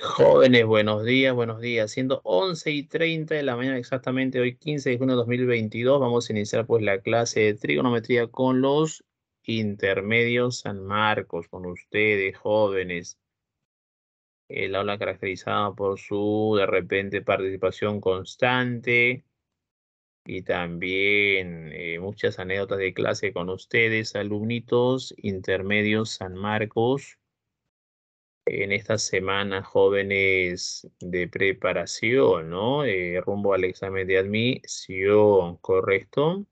Jóvenes, buenos días, buenos días. Siendo 11 y 30 de la mañana exactamente, hoy 15 de junio de 2022, vamos a iniciar pues la clase de trigonometría con los intermedios San Marcos, con ustedes, jóvenes. El aula caracterizada por su, de repente, participación constante y también eh, muchas anécdotas de clase con ustedes, alumnitos, intermedios San Marcos en esta semana, jóvenes de preparación, ¿no? Eh, rumbo al examen de admisión, ¿correcto?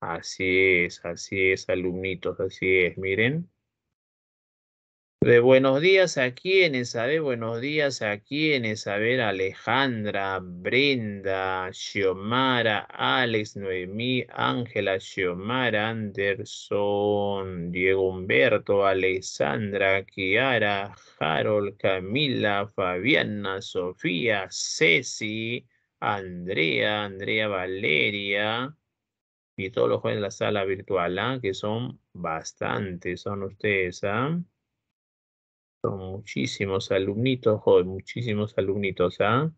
Así es, así es, alumnitos, así es, miren. De buenos días a quienes, ver, buenos días a quienes, a ver Alejandra, Brenda, Xiomara, Alex, Noemí, Ángela, Xiomara, Anderson, Diego Humberto, Alexandra, Kiara, Harold, Camila, Fabiana, Sofía, Ceci, Andrea, Andrea Valeria y todos los jóvenes en la sala virtual, ¿ah? que son bastantes, son ustedes, ¿ah? Son muchísimos alumnitos, jóvenes, muchísimos alumnitos, ¿ah?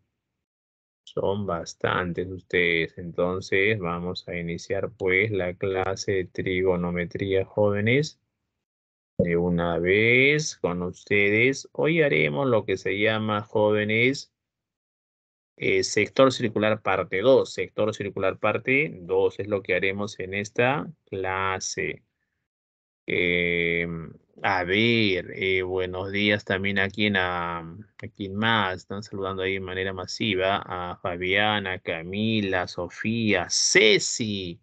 Son bastantes ustedes. Entonces vamos a iniciar pues la clase de trigonometría jóvenes. De una vez con ustedes, hoy haremos lo que se llama jóvenes eh, sector circular parte 2. Sector circular parte 2 es lo que haremos en esta clase. Eh, a ver, eh, buenos días también a quien, a, más. Están saludando ahí de manera masiva a Fabiana, Camila, Sofía, Ceci,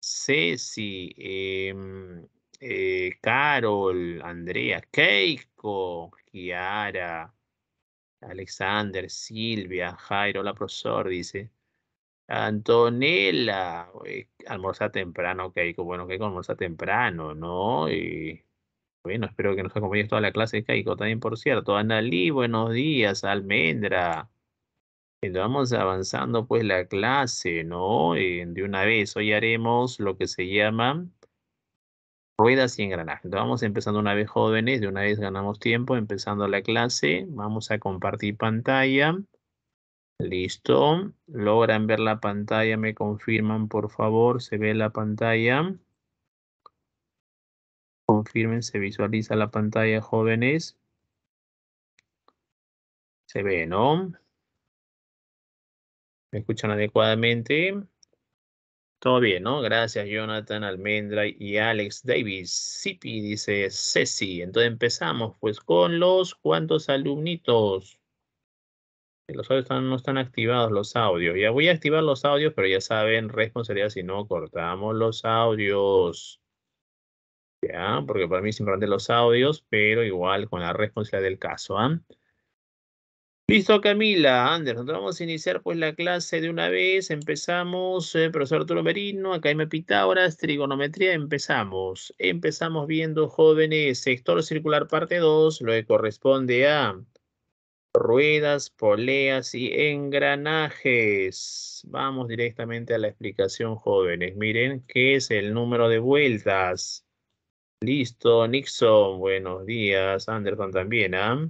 Ceci, em, eh, Carol, Andrea, Keiko, Kiara, Alexander, Silvia, Jairo, la profesora dice. Antonella, eh, almorza temprano, Keiko. Bueno, Keiko almorza temprano, ¿no? Bueno, espero que nos acompañes toda la clase de Caico. También, por cierto, Analí, buenos días, Almendra. Eh, vamos avanzando pues la clase, ¿no? Eh, de una vez, hoy haremos lo que se llama ruedas y engranajes. Entonces, vamos empezando una vez jóvenes, de una vez ganamos tiempo, empezando la clase. Vamos a compartir pantalla. Listo. ¿Logran ver la pantalla? ¿Me confirman, por favor? ¿Se ve la pantalla? Confirmen, se visualiza la pantalla, jóvenes. Se ve, ¿no? ¿Me escuchan adecuadamente? Todo bien, ¿no? Gracias, Jonathan Almendra y Alex Davis. Sipi dice Ceci. Entonces empezamos, pues, con los cuantos alumnitos. Los audios no están activados, los audios. Ya voy a activar los audios, pero ya saben, responsabilidad si no cortamos los audios. Porque para mí es importante los audios, pero igual con la responsabilidad del caso, ¿ah? Listo, Camila, Anderson. vamos a iniciar pues la clase de una vez. Empezamos, eh, profesor Arturo Merino, Academia Pitágoras, Trigonometría, empezamos. Empezamos viendo, jóvenes, sector circular parte 2, lo que corresponde a ruedas, poleas y engranajes. Vamos directamente a la explicación, jóvenes. Miren, ¿qué es el número de vueltas? Listo, Nixon, buenos días. Anderson también, ¿ah?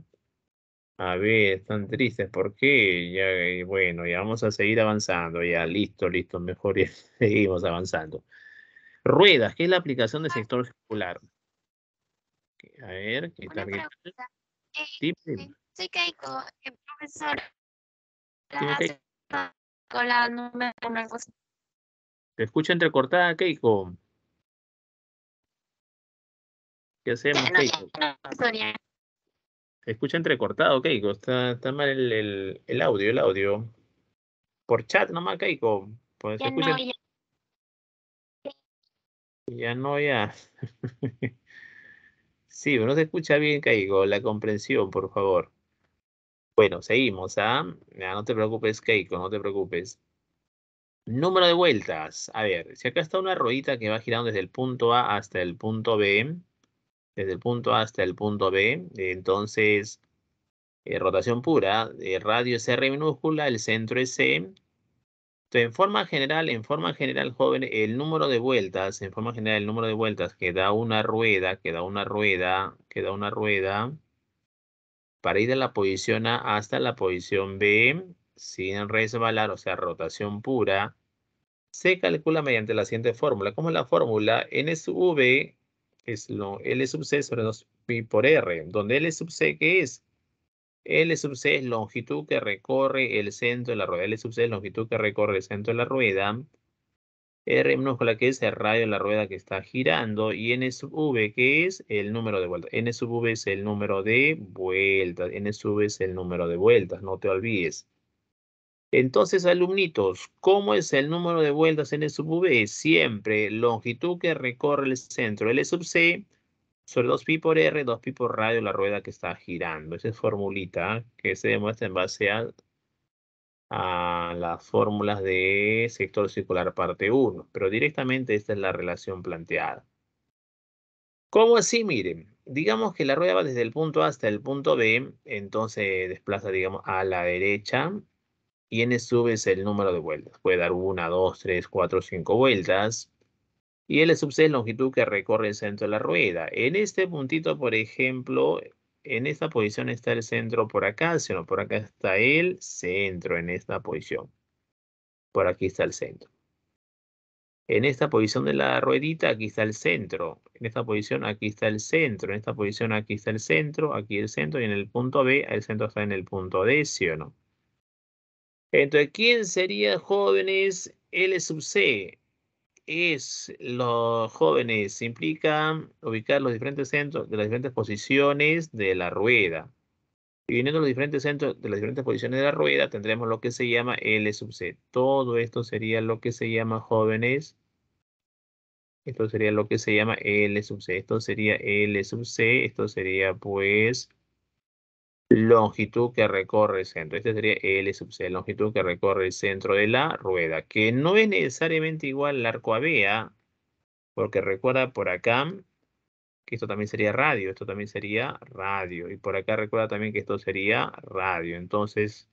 A ver, están tristes, ¿por qué? Ya, eh, bueno, ya vamos a seguir avanzando, ya, listo, listo, mejor seguimos avanzando. Ruedas, ¿qué es la aplicación del sector circular? A ver, ¿qué tal? Eh, eh, sí, Keiko, profesor. La, la número escucho entrecortada, Keiko. ¿Qué hacemos, Se escucha entrecortado, Keiko. Está, está mal el, audio, el audio. Por chat nomás, Keiko. Pues, ya, no, ya. ya no, ya. sí, no se escucha bien, Keiko. La comprensión, por favor. Bueno, seguimos, ¿ah? No te preocupes, Keiko, no te preocupes. Número de vueltas. A ver, si acá está una ruedita que va girando desde el punto A hasta el punto B, desde el punto A hasta el punto B. Entonces, eh, rotación pura, eh, radio es R minúscula, el centro es C. Entonces, en forma general, en forma general, joven, el número de vueltas, en forma general, el número de vueltas que da una rueda, que da una rueda, que da una rueda, para ir de la posición A hasta la posición B, sin resbalar, o sea, rotación pura, se calcula mediante la siguiente fórmula. ¿Cómo es la fórmula? N V es L sub C sobre 2pi por R, donde L sub C, ¿qué es? L sub C es longitud que recorre el centro de la rueda. L sub C es longitud que recorre el centro de la rueda. R la que es el radio de la rueda que está girando. Y N sub V que es el número de vueltas. N sub V es el número de vueltas. N sub V es el número de vueltas. No te olvides. Entonces, alumnitos, ¿cómo es el número de vueltas en el sub V? Siempre longitud que recorre el centro L sub C sobre 2pi por R, 2pi por radio, la rueda que está girando. Esa es formulita que se demuestra en base a, a las fórmulas de sector circular parte 1. Pero directamente esta es la relación planteada. ¿Cómo así? Miren, digamos que la rueda va desde el punto A hasta el punto B, entonces desplaza, digamos, a la derecha y n subes el número de vueltas. Puede dar una, dos, tres, cuatro, cinco vueltas. Y L sub c es la longitud que recorre el centro de la rueda. En este puntito, por ejemplo, en esta posición está el centro por acá, sino por acá está el centro en esta posición. Por aquí está el centro. En esta posición de la ruedita, aquí está el centro. En esta posición, aquí está el centro. En esta posición, aquí está el centro, aquí el centro. Y en el punto B, el centro está en el punto D, ¿sí o no? Entonces, ¿quién sería jóvenes L sub C? Es los jóvenes, implica ubicar los diferentes centros de las diferentes posiciones de la rueda. Y viniendo los diferentes centros de las diferentes posiciones de la rueda, tendremos lo que se llama L sub C. Todo esto sería lo que se llama jóvenes. Esto sería lo que se llama L sub C. Esto sería L sub C. Esto sería pues longitud que recorre el centro. Este sería L sub C, longitud que recorre el centro de la rueda, que no es necesariamente igual al arco ab, porque recuerda por acá que esto también sería radio, esto también sería radio, y por acá recuerda también que esto sería radio. Entonces,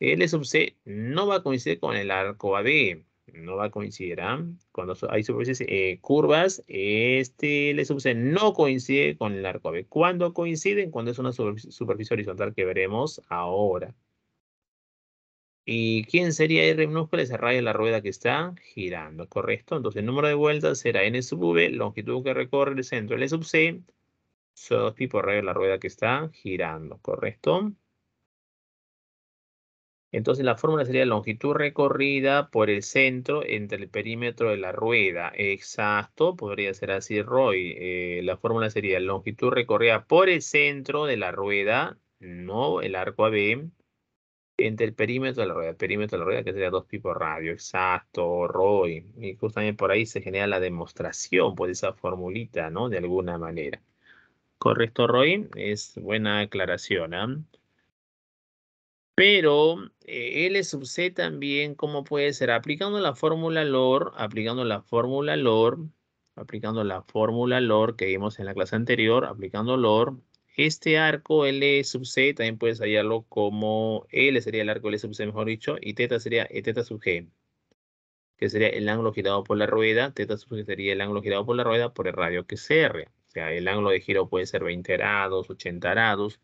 L sub C no va a coincidir con el arco AB no va a coincidir. ¿ah? Cuando hay superficies eh, curvas, este L sub C no coincide con el arco B. ¿Cuándo coinciden? Cuando es una superficie horizontal que veremos ahora. ¿Y quién sería R minúscula? Esa raya de la rueda que está girando, ¿correcto? Entonces el número de vueltas será N sub V, longitud que recorre el centro L sub C, Son dos pi por raya de la rueda que está girando, ¿correcto? Entonces la fórmula sería longitud recorrida por el centro entre el perímetro de la rueda. Exacto, podría ser así, Roy. Eh, la fórmula sería longitud recorrida por el centro de la rueda, no el arco AB, entre el perímetro de la rueda. El perímetro de la rueda que sería dos tipos de radio. Exacto, Roy. Y justamente por ahí se genera la demostración por pues, esa formulita, ¿no? De alguna manera. Correcto, Roy. Es buena aclaración. ¿eh? Pero eh, L sub C también, ¿cómo puede ser? Aplicando la fórmula LOR, aplicando la fórmula LOR, aplicando la fórmula LOR que vimos en la clase anterior, aplicando LOR, este arco L sub C también puedes hallarlo como L sería el arco L sub C, mejor dicho, y teta sería e teta sub G, que sería el ángulo girado por la rueda, teta sub G sería el ángulo girado por la rueda por el radio que es R. O sea, el ángulo de giro puede ser 20 grados, 80 grados,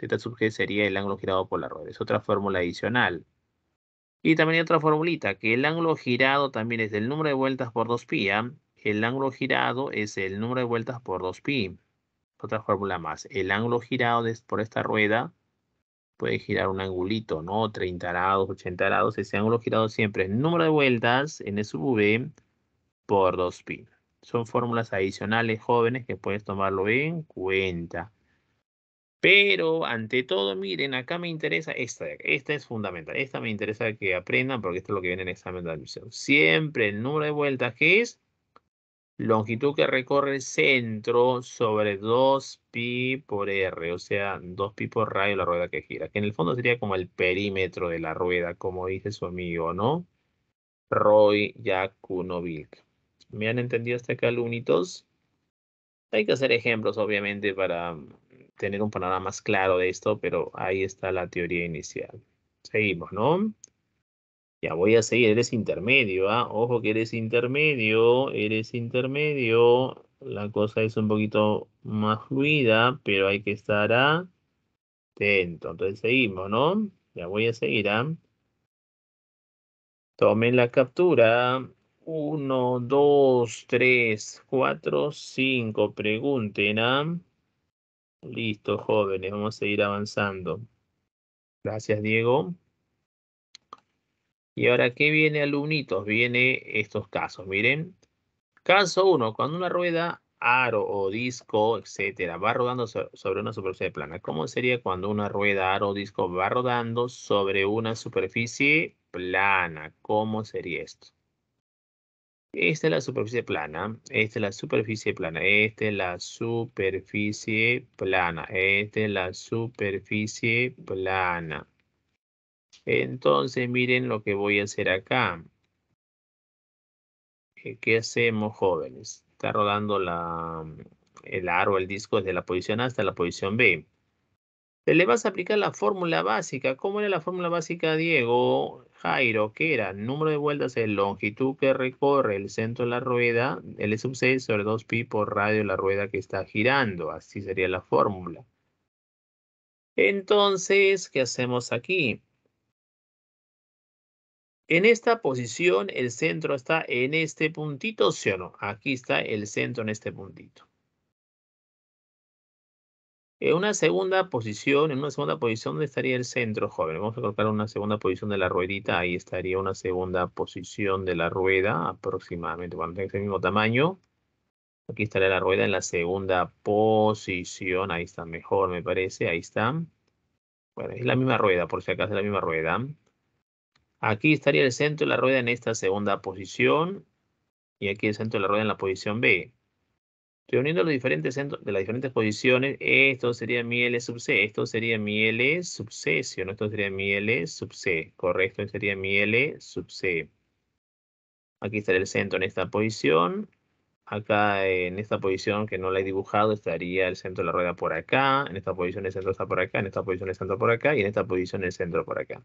Teta este sub G sería el ángulo girado por la rueda. Es otra fórmula adicional. Y también hay otra formulita, que el ángulo girado también es el número de vueltas por 2pi. ¿ah? El ángulo girado es el número de vueltas por 2pi. Otra fórmula más. El ángulo girado por esta rueda puede girar un angulito, ¿no? 30 grados, 80 grados. Ese ángulo girado siempre es número de vueltas en sub v por 2pi. Son fórmulas adicionales jóvenes que puedes tomarlo en cuenta. Pero ante todo, miren, acá me interesa esta Esta es fundamental. Esta me interesa que aprendan porque esto es lo que viene en examen de admisión. Siempre el número de vueltas que es longitud que recorre el centro sobre 2pi por r, o sea, 2pi por radio la rueda que gira, que en el fondo sería como el perímetro de la rueda, como dice su amigo, ¿no? Roy Jakunovic. ¿Me han entendido hasta acá, alumnitos? Hay que hacer ejemplos, obviamente, para tener un panorama más claro de esto, pero ahí está la teoría inicial. Seguimos, ¿no? Ya voy a seguir, eres intermedio, ¿ah? Ojo que eres intermedio, eres intermedio. La cosa es un poquito más fluida, pero hay que estar atento. Entonces seguimos, ¿no? Ya voy a seguir, ¿ah? Tomen la captura. Uno, dos, tres, cuatro, cinco. Pregunten, ¿ah? Listo, jóvenes, vamos a seguir avanzando. Gracias, Diego. Y ahora, ¿qué viene, alumnitos? Viene estos casos, miren. Caso 1, cuando una rueda, aro o disco, etcétera, va rodando sobre una superficie plana. ¿Cómo sería cuando una rueda, aro o disco va rodando sobre una superficie plana? ¿Cómo sería esto? Esta es la superficie plana, esta es la superficie plana, esta es la superficie plana, esta es la superficie plana. Entonces, miren lo que voy a hacer acá. Eh, ¿Qué hacemos, jóvenes? Está rodando la, el aro, el disco desde la posición A hasta la posición B. Le vas a aplicar la fórmula básica. ¿Cómo era la fórmula básica, Diego? Jairo, que era número de vueltas, de longitud que recorre el centro de la rueda, L sub 6 sobre 2pi por radio de la rueda que está girando. Así sería la fórmula. Entonces, ¿qué hacemos aquí? En esta posición, el centro está en este puntito, ¿sí o no? Aquí está el centro en este puntito. En una segunda posición, en una segunda posición, ¿dónde estaría el centro, joven? Vamos a colocar una segunda posición de la ruedita. Ahí estaría una segunda posición de la rueda, aproximadamente. Bueno, tiene el mismo tamaño. Aquí estaría la rueda en la segunda posición. Ahí está mejor, me parece. Ahí está. Bueno, es la misma rueda, por si acaso es la misma rueda. Aquí estaría el centro de la rueda en esta segunda posición. Y aquí el centro de la rueda en la posición B. Reuniendo los diferentes centros de las diferentes posiciones, esto sería mi L sub C, esto sería mi L sub C, no? Esto sería mi L sub C, correcto, sería mi L sub C. Aquí estaría el centro en esta posición. Acá en esta posición que no la he dibujado estaría el centro de la rueda por acá. En esta posición el centro está por acá, en esta posición el centro por acá y en esta posición el centro por acá.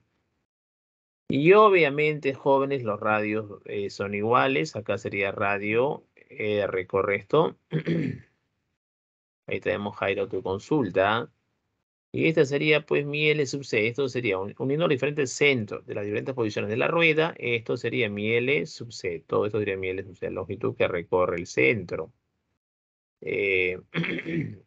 Y obviamente, jóvenes, los radios eh, son iguales. Acá sería radio eh, recorre esto Ahí tenemos Jairo tu consulta. Y esta sería pues mi L sub C. Esto sería uniendo los diferentes centros de las diferentes posiciones de la rueda. Esto sería mi L sub C. Todo esto sería mi L sub C, la longitud que recorre el centro. Eh,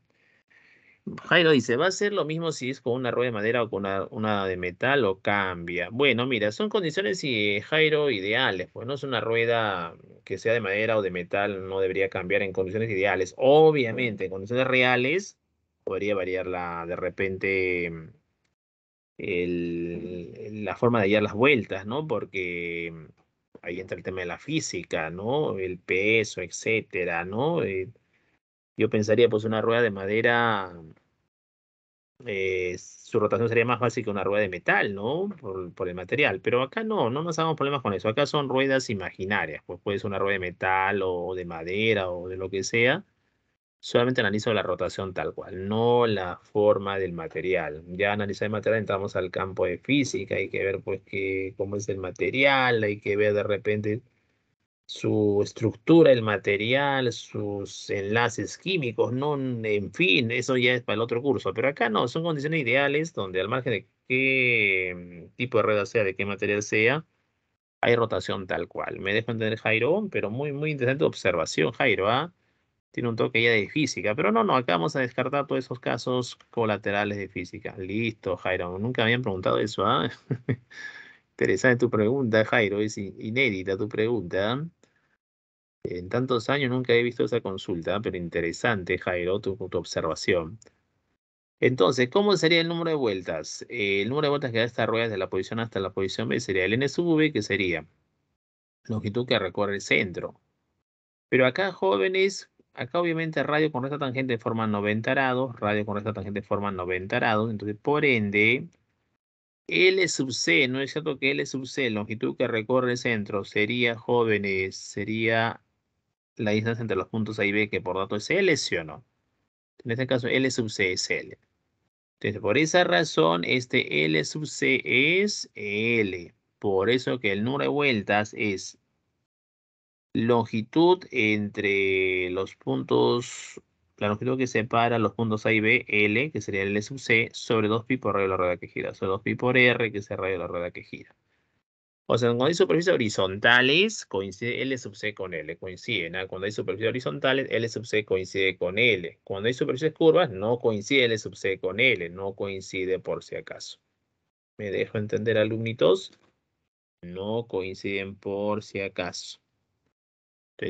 Jairo dice, ¿va a ser lo mismo si es con una rueda de madera o con una, de metal o cambia? Bueno, mira, son condiciones, y, Jairo, ideales. Pues no es una rueda que sea de madera o de metal, no debería cambiar en condiciones ideales. Obviamente, en condiciones reales podría variar la, de repente em, la forma de hallar las vueltas, ¿no? Porque ahí entra el tema de la física, ¿no? El peso, etcétera, ¿no? Eh, yo pensaría pues una rueda de madera, eh, su rotación sería más fácil que una rueda de metal, ¿no? Por, el material, pero acá no, no nos hagamos problemas con eso, acá son ruedas imaginarias, pues puede ser una rueda de metal o de madera o de lo que sea, solamente analizo la rotación tal cual, no la forma del material. Ya analizar el material entramos al campo de física, hay que ver pues que, cómo es el material, hay que ver de repente su estructura, el material, sus enlaces químicos, no, en fin, eso ya es para el otro curso. Pero acá no, son condiciones ideales donde al margen de qué mm, tipo de rueda sea, de qué material sea, hay rotación tal cual. Me dejo entender Jairo, pero muy, muy interesante observación, Jairo, ¿ah? Tiene un toque ya de física, pero no, no, acá vamos a descartar todos esos casos colaterales de física. Listo, Jairo, nunca me habían preguntado eso, ¿ah? interesante tu pregunta, Jairo, es inédita tu pregunta. ¿ah? En tantos años nunca he visto esa consulta, pero interesante, Jairo, tu, observación. Entonces, ¿cómo sería el número de vueltas? Eh, el número de vueltas que da esta rueda de la posición hasta la posición B sería el N sub V, que sería longitud que recorre el centro. Pero acá, jóvenes, acá obviamente radio con recta tangente forma 90 grados, radio con recta tangente forma 90 grados, entonces por ende, L sub C, ¿no es cierto que L sub C, longitud que recorre el centro, sería, jóvenes, sería la distancia entre los puntos A y B, que por dato es L, ¿sí o no? En este caso, L sub C es L. Entonces, por esa razón, este L sub C es L. Por eso que el número de vueltas es longitud entre los puntos, la longitud que separa los puntos A y B, L, que sería L sub C, sobre 2pi por radio de la rueda que gira, sobre 2pi por R, que es el radio de la rueda que gira. O sea, cuando hay superficies horizontales, coincide L sub C con L, coinciden. Cuando hay superficies horizontales, L sub C coincide con L. Cuando hay superficies curvas, no coincide L sub C con L, no coincide por si acaso. ¿Me dejo entender, alumnitos? No coinciden por si acaso.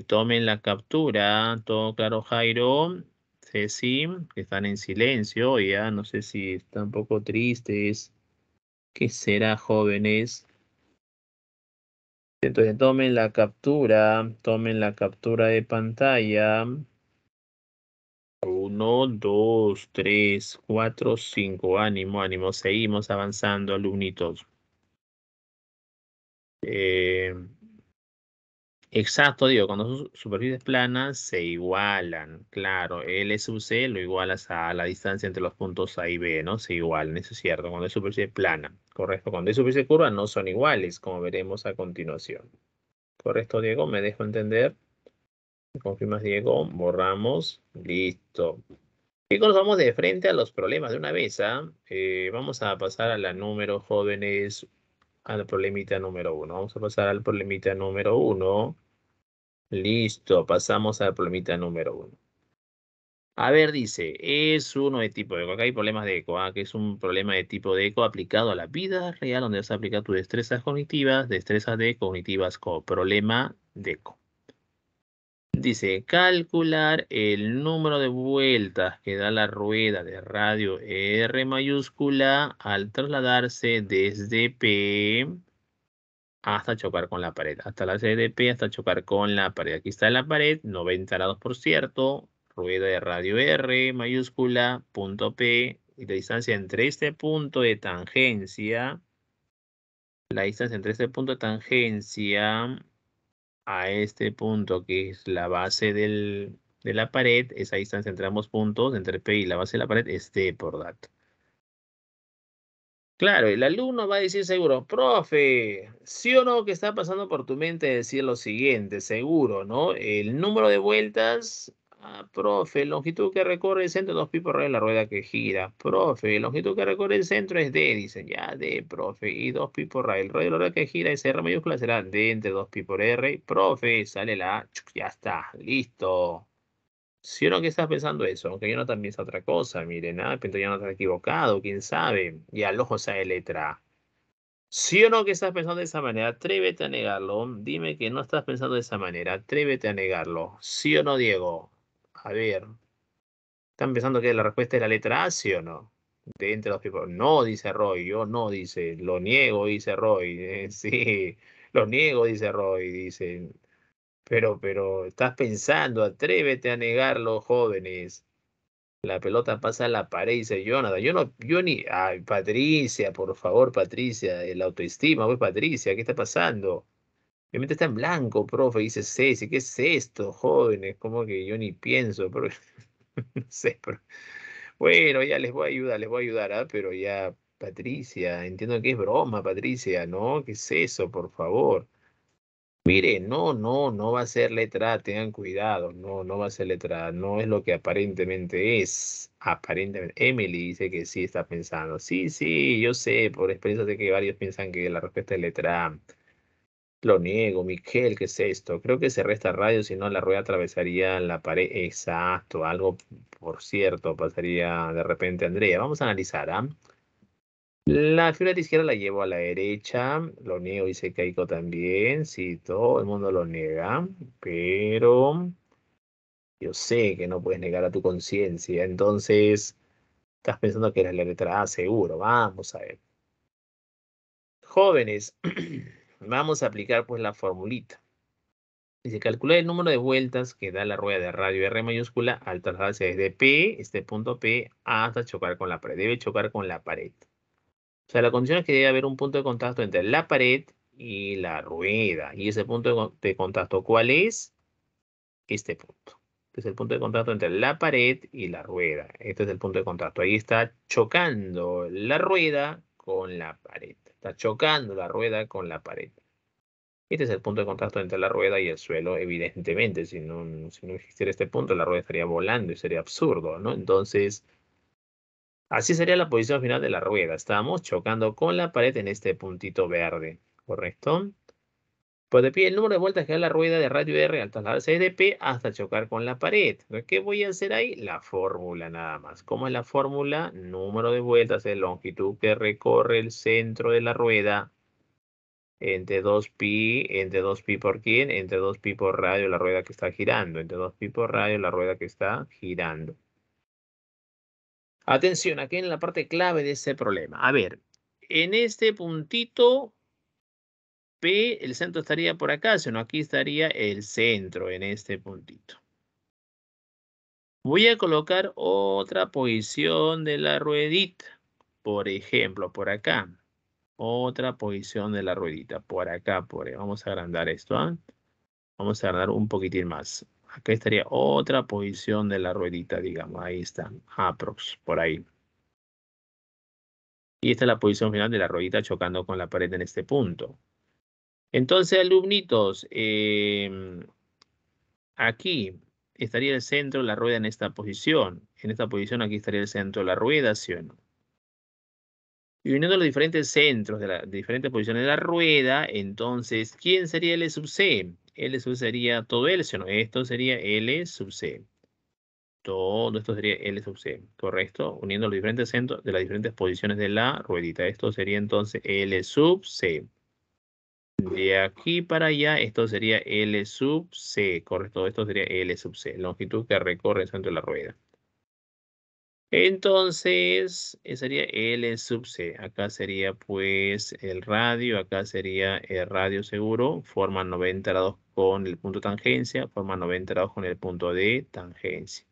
tomen la captura. Todo claro, Jairo. Ceci, que están en silencio ya. No sé si están un poco tristes. ¿Qué será, jóvenes? Entonces tomen la captura, tomen la captura de pantalla. 1, 2, 3, 4, 5. Ánimo, ánimo. Seguimos avanzando, alumnitos. Eh, Exacto, Diego, cuando superficie superficies planas se igualan, claro, L sub C lo igualas a la distancia entre los puntos A y B, ¿no? Se igualan, eso es cierto, cuando es superficie plana, correcto, cuando es superficie curva no son iguales, como veremos a continuación. Correcto, Diego, me dejo entender. confirmas, Diego? Borramos, listo. Chicos, vamos de frente a los problemas de una mesa, ¿ah? eh, vamos a pasar a la número jóvenes al problemita número uno. Vamos a pasar al problemita número uno. Listo, pasamos al problemita número uno. A ver, dice, es uno de tipo de eco. Acá hay problemas de eco, ah, que es un problema de tipo de eco aplicado a la vida real, donde vas a aplicar tus destrezas cognitivas, destrezas de cognitivas con problema de eco. Dice, calcular el número de vueltas que da la rueda de radio R mayúscula al trasladarse desde P hasta chocar con la pared. Hasta la C de P hasta chocar con la pared. Aquí está la pared, 90 grados por cierto, rueda de radio R mayúscula, punto P, y la distancia entre este punto de tangencia, la distancia entre este punto de tangencia a este punto que es la base de la pared, esa distancia entre ambos puntos, entre P y la base de la pared, es por dato. Claro, el alumno va a decir seguro, profe, sí o no que está pasando por tu mente decir lo siguiente, seguro, ¿no? El número de vueltas Ah, profe, longitud que recorre el centro, dos pi por de la rueda que gira. Profe, longitud que recorre el centro es D, dicen ya, D, profe, y dos pi por R. El de la rueda que gira es R mayúscula, será D entre dos pi por R. Profe, sale la A, ya está, listo. Si uno que estás pensando eso, aunque yo no también es otra cosa, miren, nada, ¿ah? pero ya no está equivocado, quién sabe, y al ojo sale letra Si o no que estás pensando de esa manera, atrévete a negarlo. Dime que no estás pensando de esa manera, atrévete a negarlo. ¿Sí o no, Diego? A ver, ¿Están pensando que la respuesta es la letra A, sí o no? De entre los No, dice Roy. Yo no, dice. Lo niego, dice Roy. sí, lo niego, dice Roy. Dice. Pero, pero, estás pensando, atrévete a negarlo, jóvenes. La pelota pasa a la pared, dice Jonathan. Yo no, yo ni. Ay, Patricia, por favor, Patricia. La autoestima, pues, Patricia, ¿qué está pasando? mente está en blanco, profe, dice Ceci, ¿qué es esto, jóvenes? Como que yo ni pienso, pero no sé, pero bueno, ya les voy a ayudar, les voy a ayudar, ¿ah? pero ya, Patricia, entiendo que es broma, Patricia, ¿no? ¿Qué es eso, por favor? Mire, no, no, no va a ser letra A, tengan cuidado, no, no va a ser letra A, no es lo que aparentemente es. Aparentemente, Emily dice que sí está pensando, sí, sí, yo sé, por experiencia de que varios piensan que la respuesta es letra A. Lo niego, Miguel, ¿qué es esto? Creo que se resta radio, si no la rueda atravesaría la pared. Exacto, algo, por cierto, pasaría de repente Andrea. Vamos a analizar, ¿ah? La figura de izquierda la llevo a la derecha, lo niego, dice Keiko también, sí, todo el mundo lo niega, pero yo sé que no puedes negar a tu conciencia, entonces estás pensando que era la letra A seguro, vamos a ver. Jóvenes, vamos a aplicar pues la formulita. Dice, calcula el número de vueltas que da la rueda de radio R mayúscula al trasladarse desde P, este punto P, hasta chocar con la pared. Debe chocar con la pared. O sea, la condición es que debe haber un punto de contacto entre la pared y la rueda. Y ese punto de, contacto, ¿cuál es? Este punto. Este es el punto de contacto entre la pared y la rueda. Este es el punto de contacto. Ahí está chocando la rueda con la pared chocando la rueda con la pared. Este es el punto de contacto entre la rueda y el suelo, evidentemente. Si no, si no existiera este punto, la rueda estaría volando y sería absurdo, ¿no? Entonces, así sería la posición final de la rueda. Estamos chocando con la pared en este puntito verde, ¿correcto? Pues de pie, el número de vueltas que da la rueda de radio R al trasladarse de P hasta chocar con la pared. ¿Qué voy a hacer ahí? La fórmula nada más. ¿Cómo es la fórmula? Número de vueltas es longitud que recorre el centro de la rueda entre 2pi, entre 2pi por quién, entre 2pi por radio la rueda que está girando, entre 2pi por radio la rueda que está girando. Atención, aquí en la parte clave de este problema. A ver, en este puntito P, el centro estaría por acá, sino aquí estaría el centro en este puntito. Voy a colocar otra posición de la ruedita. Por ejemplo, por acá. Otra posición de la ruedita. Por acá, por ahí. Vamos a agrandar esto. ¿ah? Vamos a agrandar un poquitín más. Acá estaría otra posición de la ruedita, digamos. Ahí está. Aprox, por ahí. Y esta es la posición final de la ruedita chocando con la pared en este punto. Entonces, alumnitos, em, aquí estaría el centro de la rueda en esta posición. En esta posición aquí estaría el centro de la rueda, ¿sí o no? Y uniendo los diferentes centros de las diferentes posiciones de la rueda, entonces, ¿quién sería L sub C? L sub C sería todo L, ¿sí o no? Esto sería L sub C. Todo esto sería L sub C, ¿correcto? Uniendo los diferentes centros de las diferentes posiciones de la ruedita. Esto sería entonces L sub C. De aquí para allá, esto sería L sub C, correcto, esto sería L sub C, longitud que recorre el centro de la rueda. Entonces, eh, sería L sub C. Acá sería pues el radio, acá sería el eh, radio seguro, forma 90 grados con el punto tangencia, forma 90 grados con el punto de tangencia.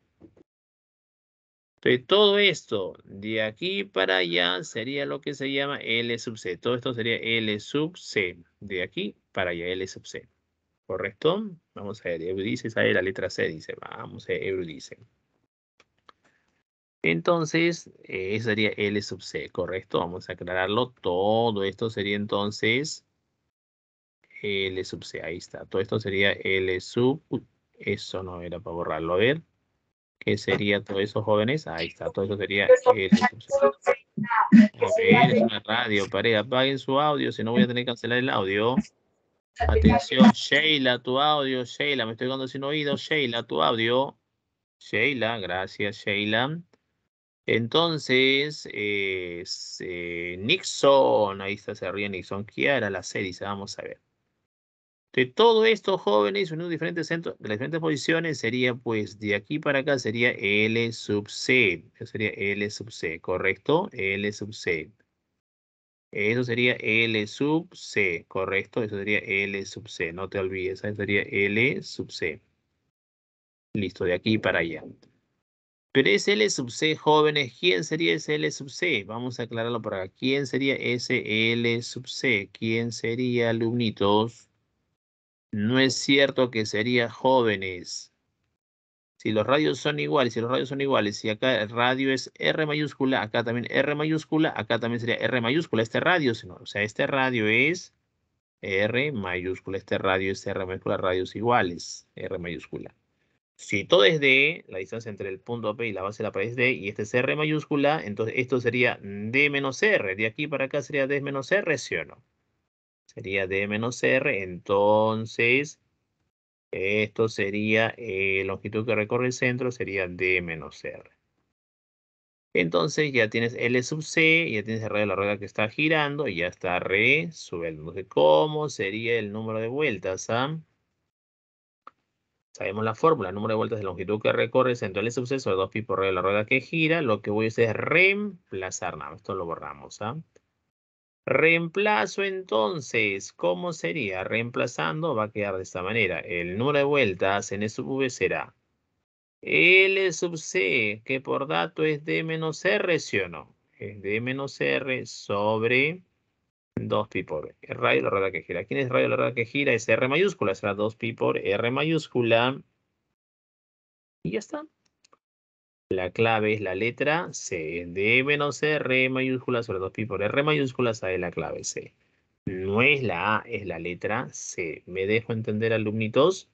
Entonces, todo esto de aquí para allá sería lo que se llama L sub C. Todo esto sería L sub C. De aquí para allá, L sub C. ¿Correcto? Vamos a ver, dice, dice, la letra C, dice. Vamos a ver, Entonces, eso eh, sería L sub C, ¿correcto? Vamos a aclararlo. Todo esto sería entonces L sub C. Ahí está. Todo esto sería L sub... eso no era para borrarlo. A ver. ¿Qué sería todo esos jóvenes? Ahí está, todo eso sería Ok, es una radio, pareja. Apaguen su audio, si no voy a tener que cancelar el audio. Atención, Sheila, tu audio. Sheila, me estoy dando sin oído. Sheila, tu audio. Sheila, gracias, Sheila. Entonces, eh, Nixon, ahí está, se ríe Nixon. era la serie, vamos a ver. De todo estos jóvenes unidos diferentes centros, de las diferentes posiciones, sería pues de aquí para acá sería L sub C. Eso sería L sub C, ¿correcto? L sub C. Eso sería L sub C, ¿correcto? Eso sería L sub C, no te olvides, eso sería L sub C. Listo, de aquí para allá. Pero ese L sub C, jóvenes, ¿quién sería ese L sub C? Vamos a aclararlo por acá. ¿Quién sería ese L sub C? ¿Quién sería, alumnitos? No es cierto que sería jóvenes. Si los radios son iguales, si los radios son iguales, si acá el radio es R mayúscula, acá también R mayúscula, acá también sería R mayúscula este radio, sino, o sea, este radio es R mayúscula, este radio es R mayúscula, radios iguales, R mayúscula. Si todo es D, la distancia entre el punto P y la base de la pared es D, y este es R mayúscula, entonces esto sería D menos R. De aquí para acá sería D menos R, ¿sí o no? sería D menos R. Entonces, esto sería, eh, longitud que recorre el centro sería D menos R. Entonces ya tienes L sub C, ya tienes el radio de la rueda que está girando y ya está resuelto. Entonces, ¿cómo sería el número de vueltas? Ah? Sabemos la fórmula, el número de vueltas de longitud que recorre el centro L sub C sobre 2pi por radio de la rueda que gira. Lo que voy a hacer es reemplazar, nada, esto lo borramos. ¿ah? Reemplazo entonces, ¿cómo sería? Reemplazando va a quedar de esta manera. El número de vueltas en sub V será L sub C, que por dato es D menos R, ¿sí o no? Es D menos R sobre 2pi por R. la rueda que gira. ¿Quién es radio la rueda que gira? Es R mayúscula, será 2pi por R mayúscula. Y ya está. La clave es la letra C, D menos C, R mayúscula sobre 2pi por R mayúscula, sale la clave C. No es la A, es la letra C. ¿Me dejo entender, alumnitos?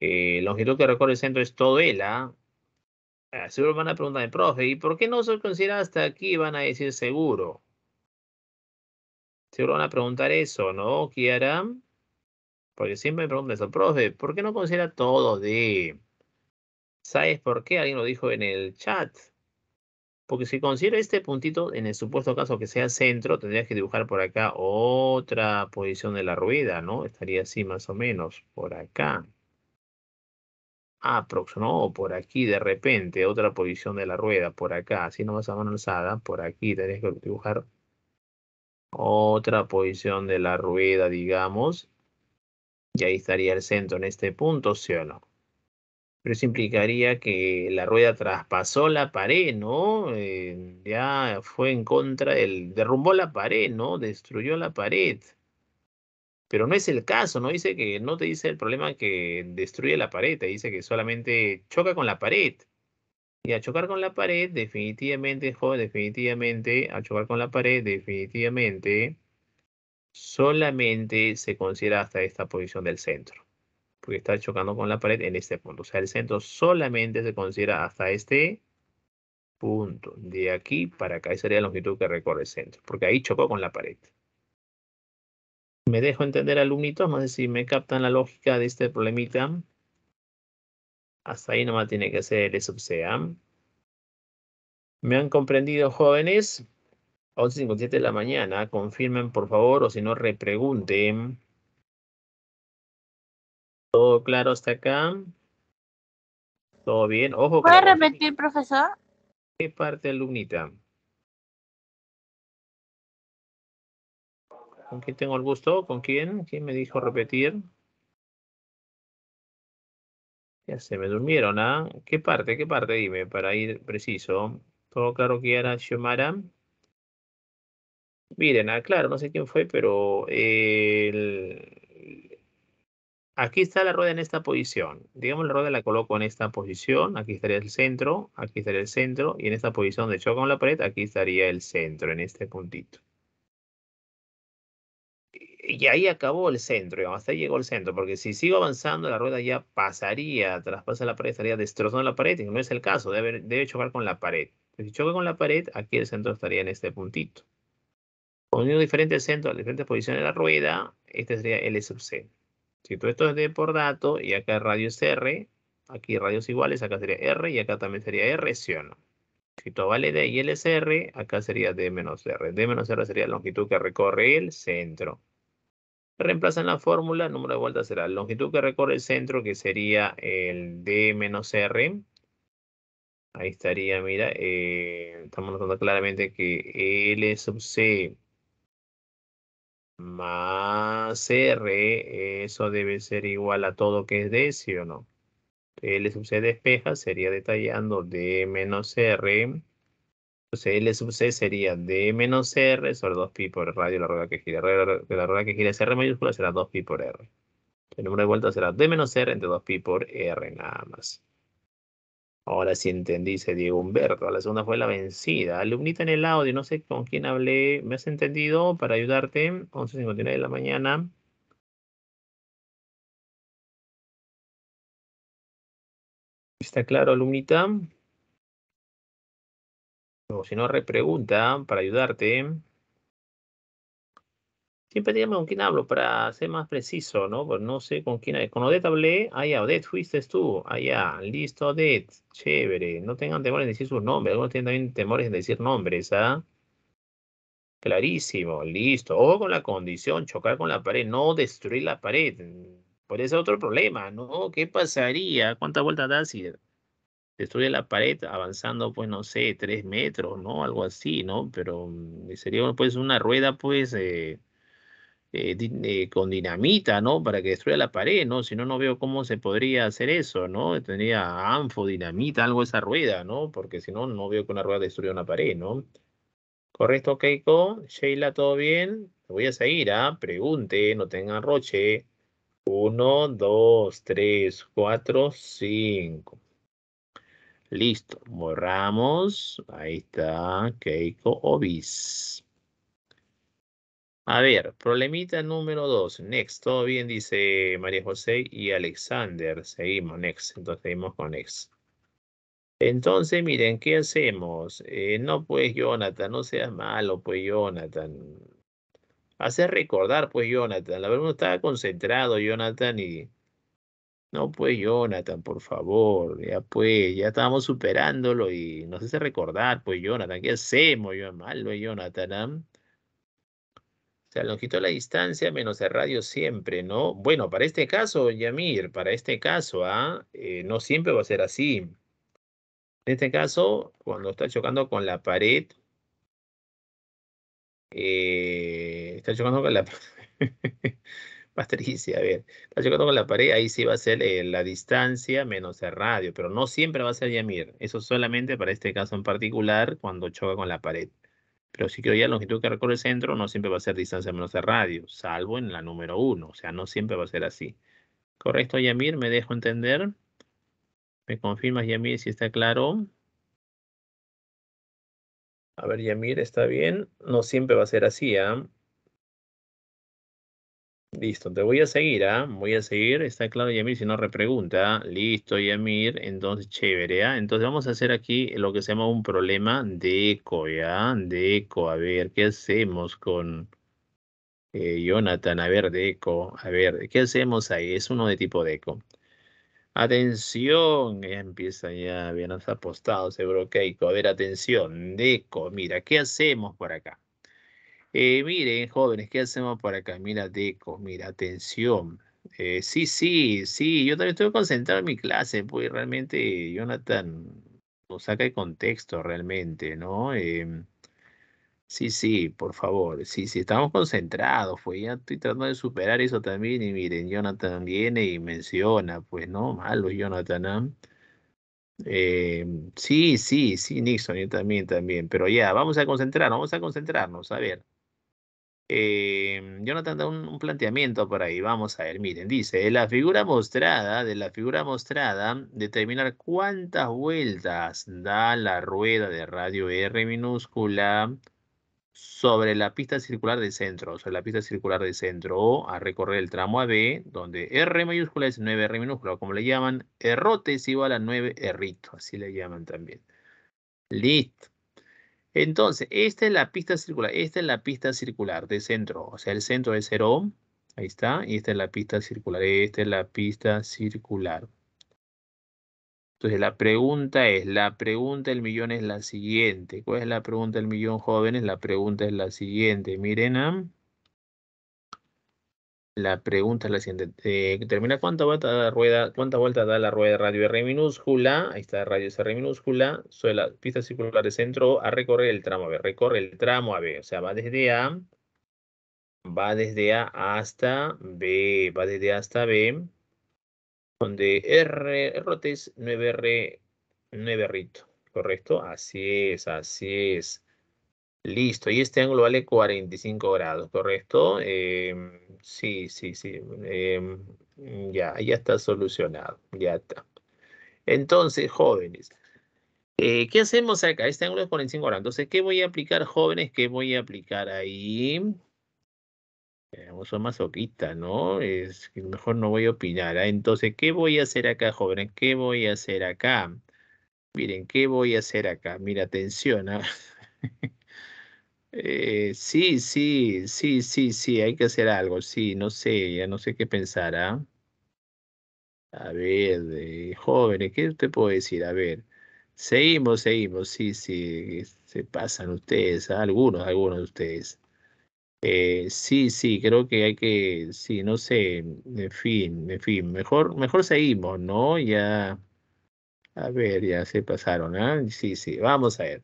Eh, longitud que recorre el centro es todo el A. Ah, seguro van a preguntar, profe, ¿y por qué no se considera hasta aquí? Van a decir seguro. Seguro van a preguntar eso, ¿no, Kiara? Porque siempre me preguntan eso, profe, ¿por qué no considera todo D? ¿Sabes por qué? Alguien lo dijo en el chat. Porque si considero este puntito, en el supuesto caso que sea centro, tendrías que dibujar por acá otra posición de la rueda, ¿no? Estaría así más o menos, por acá. Aproximado, O por aquí de repente, otra posición de la rueda, por acá, así vas a mano alzada, por aquí tendrías que dibujar otra posición de la rueda, digamos. Y ahí estaría el centro en este punto, ¿sí o no? pero eso implicaría que la rueda traspasó la pared, ¿no? Eh, ya fue en contra, del, derrumbó la pared, ¿no? Destruyó la pared. Pero no es el caso, ¿no? Dice que no te dice el problema que destruye la pared, te dice que solamente choca con la pared. Y a chocar con la pared, definitivamente, joven, definitivamente, a chocar con la pared, definitivamente, solamente se considera hasta esta posición del centro que está chocando con la pared en este punto. O sea, el centro solamente se considera hasta este punto. De aquí para acá, esa sería la longitud que recorre el centro, porque ahí chocó con la pared. ¿Me dejo entender, alumnitos? No sé si me captan la lógica de este problemita. Hasta ahí nomás tiene que ser el sub ¿Me han comprendido, jóvenes? 11.57 de la mañana. Confirmen, por favor, o si no, repregunten. Todo claro hasta acá. Todo bien. Ojo. ¿Puede repetir, profesor? ¿Qué parte, alumnita? ¿Con quién tengo el gusto? ¿Con quién? ¿Quién me dijo repetir? Ya se me durmieron, ¿ah? ¿Qué parte? ¿Qué parte? Dime, para ir preciso. ¿Todo claro que era Xiomara? Miren, aclaro, ah, claro, no sé quién fue, pero el, Aquí está la rueda en esta posición. Digamos, la rueda la coloco en esta posición. Aquí estaría el centro, aquí estaría el centro. Y en esta posición de choca con la pared, aquí estaría el centro, en este puntito. Y ahí acabó el centro, hasta ahí llegó el centro. Porque si sigo avanzando, la rueda ya pasaría, traspasa la pared, estaría destrozando la pared. Y no es el caso, debe, chocar con la pared. si choca con la pared, aquí el centro estaría en este puntito. Con diferentes centros a diferentes posiciones de la rueda, este sería L sub C. Si todo esto es D por dato y acá el radio es R, aquí radios iguales, acá sería R y acá también sería R, ¿sí o no? Si todo vale D y L R, acá sería D menos R. D menos R sería la longitud que recorre el centro. Reemplazan la fórmula, el número de vueltas será la longitud que recorre el centro, que sería el D menos R. Ahí estaría, mira, eh, estamos notando claramente que L sub C más R, eso debe ser igual a todo que es D, ¿sí o no? L sub C despeja, sería detallando D menos R. Entonces L sub C sería D menos R sobre 2pi por radio de la rueda que gira. de la rueda que gira es R mayúscula será 2pi por R. El número de vueltas será D menos R entre 2pi por R nada más. Ahora sí entendí, dice Diego Humberto. La segunda fue la vencida. Alumnita en el audio, no sé con quién hablé. ¿Me has entendido? Para ayudarte, 11.59 de la mañana. ¿Está claro, alumnita? O si no, repregunta para ayudarte. Siempre dígame con quién hablo para ser más preciso, ¿no? Pues no sé con quién. Eh, con Odette hablé. allá ya, Odette fuiste tú. allá listo, Odette. Chévere. No tengan temores en decir sus nombres. Algunos tienen también temores de decir nombres, ¿ah? Clarísimo, listo. Ojo con la condición, chocar con la pared, no destruir la pared. Puede ser otro problema, ¿no? ¿Qué pasaría? ¿Cuántas vueltas da si destruye la pared avanzando, pues, no sé, tres metros, ¿no? Algo así, ¿no? Pero mm, sería, pues, una rueda, pues, eh, eh, eh, con dinamita, ¿no? Para que destruya la pared, ¿no? Si no, no veo cómo se podría hacer eso, ¿no? Tendría anfo, dinamita, algo esa rueda, ¿no? Porque si no, no veo que una rueda destruya una pared, ¿no? Correcto, Keiko. Sheila, ¿todo bien? Voy a seguir, ¿ah? Pregunte, no tengan roche. Uno, dos, tres, cuatro, cinco. Listo, borramos. Ahí está, Keiko Obis. A ver, problemita número dos. Next. Todo bien, dice María José y Alexander. Seguimos, next. Entonces, seguimos con next. Entonces, miren, ¿qué hacemos? Eh, no, pues, Jonathan, no seas malo, pues, Jonathan. Hacer recordar, pues, Jonathan. La verdad, uno estaba concentrado, Jonathan, y... No, pues, Jonathan, por favor. Ya, pues, ya estábamos superándolo y nos hace recordar, pues, Jonathan. ¿Qué hacemos? Yo, malo, Jonathan. ¿ah? O sea, longitud quitó la distancia menos el radio siempre, ¿no? Bueno, para este caso, Yamir, para este caso, ¿ah? eh, no siempre va a ser así. En este caso, cuando está chocando con la pared, eh, está chocando con la Patricia, a ver, está chocando con la pared, ahí sí va a ser eh, la distancia menos el radio, pero no siempre va a ser Yamir. Eso solamente para este caso en particular, cuando choca con la pared. Pero si que ya la longitud que recorre el centro no siempre va a ser distancia menos de radio, salvo en la número 1, o sea, no siempre va a ser así. ¿Correcto, Yamir? ¿Me dejo entender? ¿Me confirmas, Yamir, si está claro? A ver, Yamir, ¿está bien? No siempre va a ser así, ¿ah? Listo, te voy a seguir, ¿ah? Voy a seguir. Está claro, Yamir, si no repregunta. Listo, Yamir. Entonces, chévere, ¿ah? Entonces, vamos a hacer aquí lo que se llama un problema de eco, ¿ya? De eco. A ver, ¿qué hacemos con eh, Jonathan? A ver, de eco. A ver, ¿qué hacemos ahí? Es uno de tipo de eco. Atención, ya empieza ya, bien apostado, seguro que A ver, atención, de eco. Mira, ¿qué hacemos por acá? Eh, miren, jóvenes, ¿qué hacemos para acá? Mira, Deco, mira, atención. Eh, sí, sí, sí, yo también estoy concentrado en mi clase, pues realmente Jonathan nos saca el contexto realmente, ¿no? Em, sí, sí, por favor, sí, sí, estamos concentrados, pues ya estoy tratando de superar eso también y miren, Jonathan viene y menciona, pues no, malo Jonathan, eh, sí, sí, sí, Nixon, yo también, también. Pero ya, vamos a concentrarnos, vamos a concentrarnos. A ver, eh, Jonathan da un, planteamiento por ahí. Vamos a ver, miren, dice, de la figura mostrada, de la figura mostrada, determinar cuántas vueltas da la rueda de radio R minúscula sobre la pista circular de centro, o sobre la pista circular de centro o a recorrer el tramo AB, donde R mayúscula es 9R minúscula, como le llaman, errote es igual a 9 errito, así le llaman también. Listo. Entonces, esta es la pista circular, esta es la pista circular de centro, o sea, el centro es 0 ahí está, y esta es la pista circular, esta es la pista circular. Entonces, la pregunta es, la pregunta del millón es la siguiente. ¿Cuál es la pregunta del millón, jóvenes? La pregunta es la siguiente. Miren, ah, la pregunta es la siguiente. Eh, termina cuánta vuelta da la rueda, cuánta vuelta da la rueda de radio R minúscula. Ahí está radio R minúscula. Sobre la pista circular de centro a recorrer el tramo B. Recorre el tramo a O sea, va desde A. Va desde A hasta B. Va desde A hasta B. Donde R, Rotes, es 9R, 9 rito. ¿Correcto? Así es, así es. Listo, y este ángulo vale 45 grados, ¿correcto? Em, sí, sí, sí. Em, mm, ya, ya está solucionado, ya está. Entonces, jóvenes, eh, ¿qué hacemos acá? Este ángulo es 45 grados. Entonces, ¿qué voy a aplicar, jóvenes? ¿Qué voy a aplicar ahí? Vamos a masoquista, ¿no? Es mejor no voy a opinar. ¿ah? Entonces, ¿qué voy a hacer acá, jóvenes? ¿Qué voy a hacer acá? Miren, ¿qué voy a hacer acá? Mira, atención. ¿eh? Eh, sí, sí, sí, sí, sí, hay que hacer algo, sí, no sé, ya no sé qué pensar, ¿ah? A ver, jóvenes, ¿qué te puedo decir? A ver, seguimos, seguimos, sí, sí, se pasan ustedes, ¿ah? algunos, algunos de ustedes. Eh, sí, sí, creo que hay que, sí, no sé, en fin, en fin, mejor, mejor seguimos, ¿no? Ya, a ver, ya se pasaron, ¿ah? Sí, sí, vamos a ver.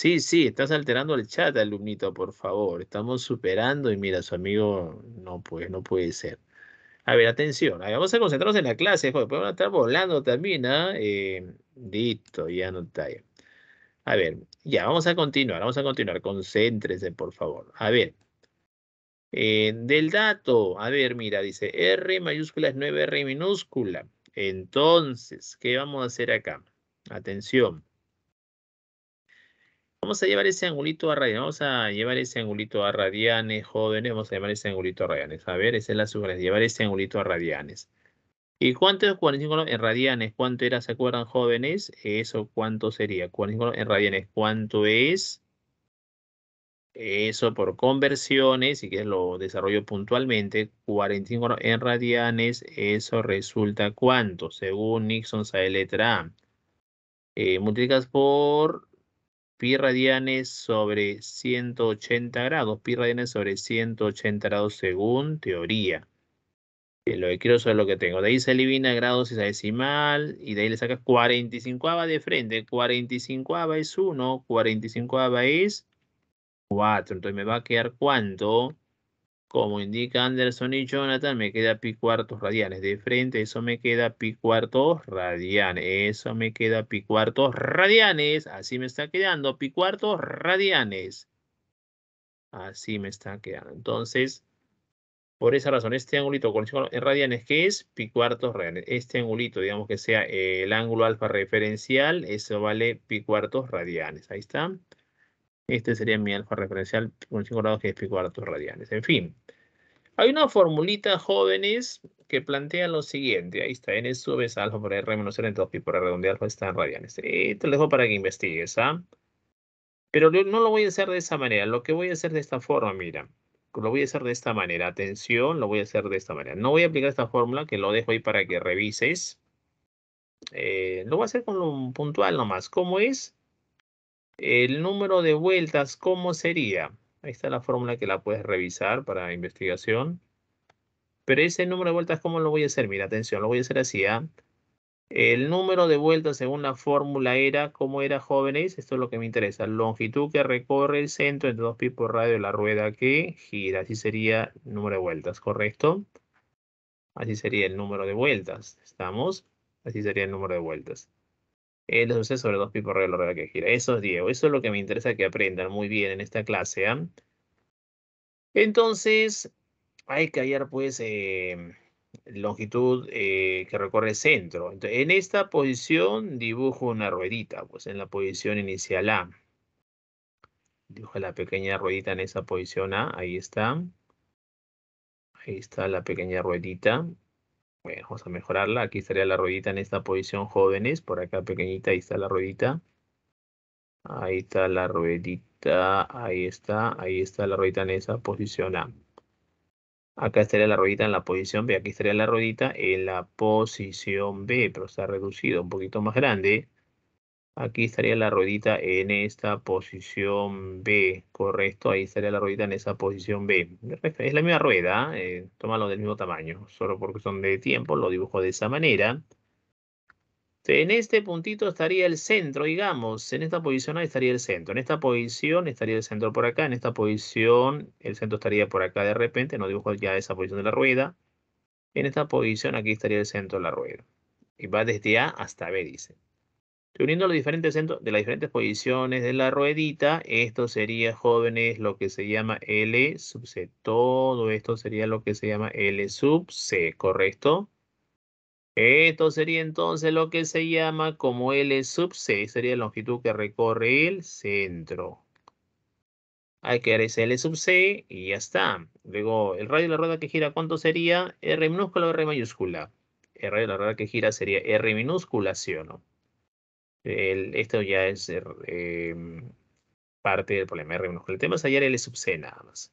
Sí, sí, estás alterando el chat, alumnito, por favor. Estamos superando y mira, su amigo no puede, no puede ser. A ver, atención, vamos a concentrarnos en la clase, joder, podemos estar volando también, ¿ah? Eh, listo, ya no está. Ahí. A ver, ya, vamos a continuar, vamos a continuar, Concéntrese, por favor. A ver, eh, del dato, a ver, mira, dice R mayúscula es 9R minúscula. Entonces, ¿qué vamos a hacer acá? Atención. Vamos a llevar ese angulito a radianes. Vamos a llevar ese angulito a radianes, jóvenes. Vamos a llevar ese angulito a radianes. A ver, esa es la sugerencia. Llevar ese angulito a radianes. ¿Y cuánto es 45 en radianes? ¿Cuánto era? ¿Se acuerdan, jóvenes? Eso, ¿cuánto sería? 45 en radianes. ¿Cuánto es? Eso por conversiones, y que lo desarrollo puntualmente, 45 en radianes, eso resulta cuánto, según Nixon, sabe letra A. Eh, multiplicas por pi radianes sobre 180 grados, pi radianes sobre 180 grados según teoría. Eh, lo que quiero saber lo que tengo. De ahí se elimina grados esa decimal y de ahí le sacas 45 de frente. 45 es 1, 45 es 4. Entonces me va a quedar cuánto? Como indica Anderson y Jonathan, me queda pi cuartos radianes de frente, eso me queda pi cuartos radianes, eso me queda pi cuartos radianes, así me está quedando pi cuartos radianes. Así me está quedando. Entonces, por esa razón, este angulito en radianes, que es? Pi cuartos radianes. Este angulito, digamos que sea el ángulo alfa referencial, eso vale pi cuartos radianes. Ahí está. Este sería mi alfa referencial con 5 grados que es pi tus radianes. En fin, hay una formulita, jóvenes, que plantea lo siguiente. Ahí está, n sub alfa por r menos 0 en 2pi por r, donde alfa está en radianes. te lo dejo para que investigues, ¿ah? Pero no lo voy a hacer de esa manera. Lo que voy a hacer de esta forma, mira. Lo voy a hacer de esta manera. Atención, lo voy a hacer de esta manera. No voy a aplicar esta fórmula, que lo dejo ahí para que revises. Eh, lo voy a hacer con lo puntual nomás. ¿Cómo es? El número de vueltas, ¿cómo sería? Ahí está la fórmula que la puedes revisar para investigación. Pero ese número de vueltas, ¿cómo lo voy a hacer? Mira, atención, lo voy a hacer así. ¿ah? El número de vueltas según la fórmula era, ¿cómo era jóvenes? Esto es lo que me interesa. Longitud que recorre el centro entre dos pi por radio de la rueda que gira. Así sería el número de vueltas, ¿correcto? Así sería el número de vueltas. ¿Estamos? Así sería el número de vueltas. Eh, los sobre dos pi por que gira. Eso es Diego, eso es lo que me interesa que aprendan muy bien en esta clase. ¿ah? Entonces, hay que hallar pues em, longitud eh, que recorre el centro. Entonces, en esta posición dibujo una ruedita, pues en la posición inicial A. Dibujo la pequeña ruedita en esa posición A, ahí está. Ahí está la pequeña ruedita vamos a mejorarla. Aquí estaría la ruedita en esta posición jóvenes. Por acá pequeñita, ahí está la ruedita. Ahí está la ruedita. Ahí está. Ahí está la ruedita en esa posición A. Acá estaría la ruedita en la posición B. Aquí estaría la ruedita en la posición B, pero está reducido un poquito más grande. Aquí estaría la ruedita en esta posición B, correcto. Ahí estaría la ruedita en esa posición B. Es la misma rueda, eh, tómalo del mismo tamaño. Solo porque son de tiempo, lo dibujo de esa manera. En este puntito estaría el centro, digamos. En esta posición A estaría el centro. En esta posición estaría el centro por acá. En esta posición el centro estaría por acá de repente. No dibujo ya esa posición de la rueda. En esta posición aquí estaría el centro de la rueda. Y va desde A hasta B, dice. Uniendo los diferentes centros de las diferentes posiciones de la ruedita, esto sería, jóvenes, lo que se llama L sub C. Todo esto sería lo que se llama L sub C, ¿correcto? Esto sería entonces lo que se llama como L sub C, sería la longitud que recorre el centro. Hay que dar ese L sub C y ya está. Luego, el radio de la rueda que gira, ¿cuánto sería? R minúscula o R mayúscula. El radio de la rueda que gira sería R minúscula, ¿sí o no? esto ya es em, parte del problema de reunión El tema es hallar L sub C nada más.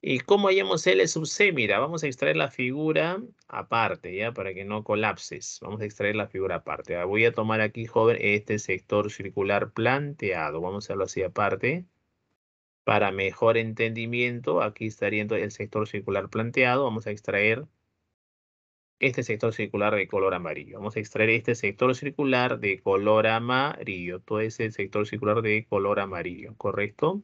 ¿Y cómo hallamos L sub C? Mira, vamos a extraer la figura aparte, ¿ya? Para que no colapses. Vamos a extraer la figura aparte. Ah, voy a tomar aquí, joven, este sector circular planteado. Vamos a hacerlo así aparte. Para mejor entendimiento, aquí estaría el sector circular planteado. Vamos a extraer este sector circular de color amarillo. Vamos a extraer este sector circular de color amarillo. Todo ese sector circular de color amarillo, ¿correcto?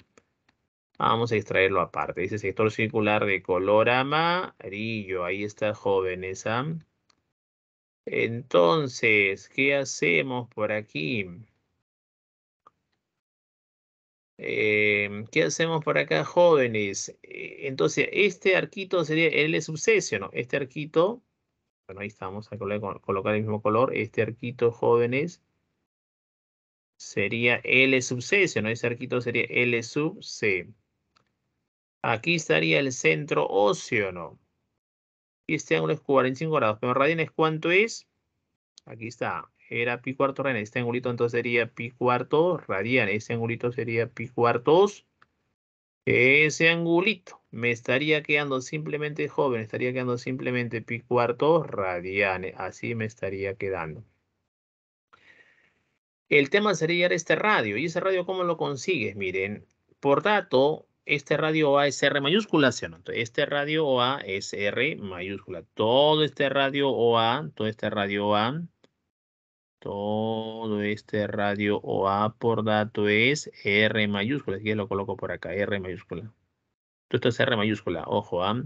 Vamos a extraerlo aparte. Ese sector circular de color amarillo. Ahí está, jóvenes. ¿ah? Entonces, ¿qué hacemos por aquí? Em, ¿Qué hacemos por acá, jóvenes? Eh, entonces, este arquito sería el subsesio, ¿no? Este arquito bueno, ahí estamos, a colocar, el mismo color. Este arquito, jóvenes, sería L sub C, no ese arquito sería L sub C. Aquí estaría el centro óseo, ¿no? Y este ángulo es 45 grados. Pero radianes, ¿cuánto es? Aquí está. Era pi cuarto radianes. Este angulito entonces sería pi cuarto radianes. Este angulito sería pi cuartos ese angulito me estaría quedando simplemente joven, estaría quedando simplemente pi cuarto radianes. Así me estaría quedando. El tema sería este radio. ¿Y ese radio cómo lo consigues? Miren, por dato, este radio a es R mayúscula, este radio OA es R mayúscula. Todo este radio OA, todo este radio A. Todo este radio o A por dato es R mayúscula. Aquí lo coloco por acá, R mayúscula. Todo esto es R mayúscula, ojo, A. ¿ah?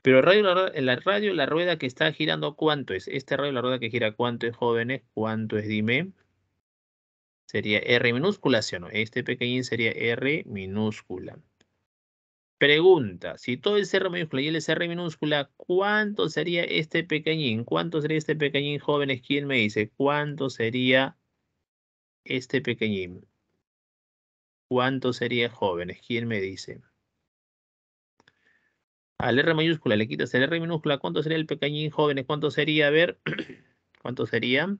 Pero el radio, la radio, la rueda que está girando, ¿cuánto es? Este radio, la rueda que gira, ¿cuánto es, jóvenes? ¿Cuánto es, dime? Sería R minúscula, ¿sí o no? Este pequeñín sería R minúscula. Pregunta, si todo el R mayúscula y el es R minúscula, ¿cuánto sería este pequeñín? ¿Cuánto sería este pequeñín, jóvenes? ¿Quién me dice? ¿Cuánto sería este pequeñín? ¿Cuánto sería, jóvenes? ¿Quién me dice? Al R mayúscula le quitas el R minúscula, ¿cuánto sería el pequeñín, jóvenes? ¿Cuánto sería? A ver, ¿cuánto sería?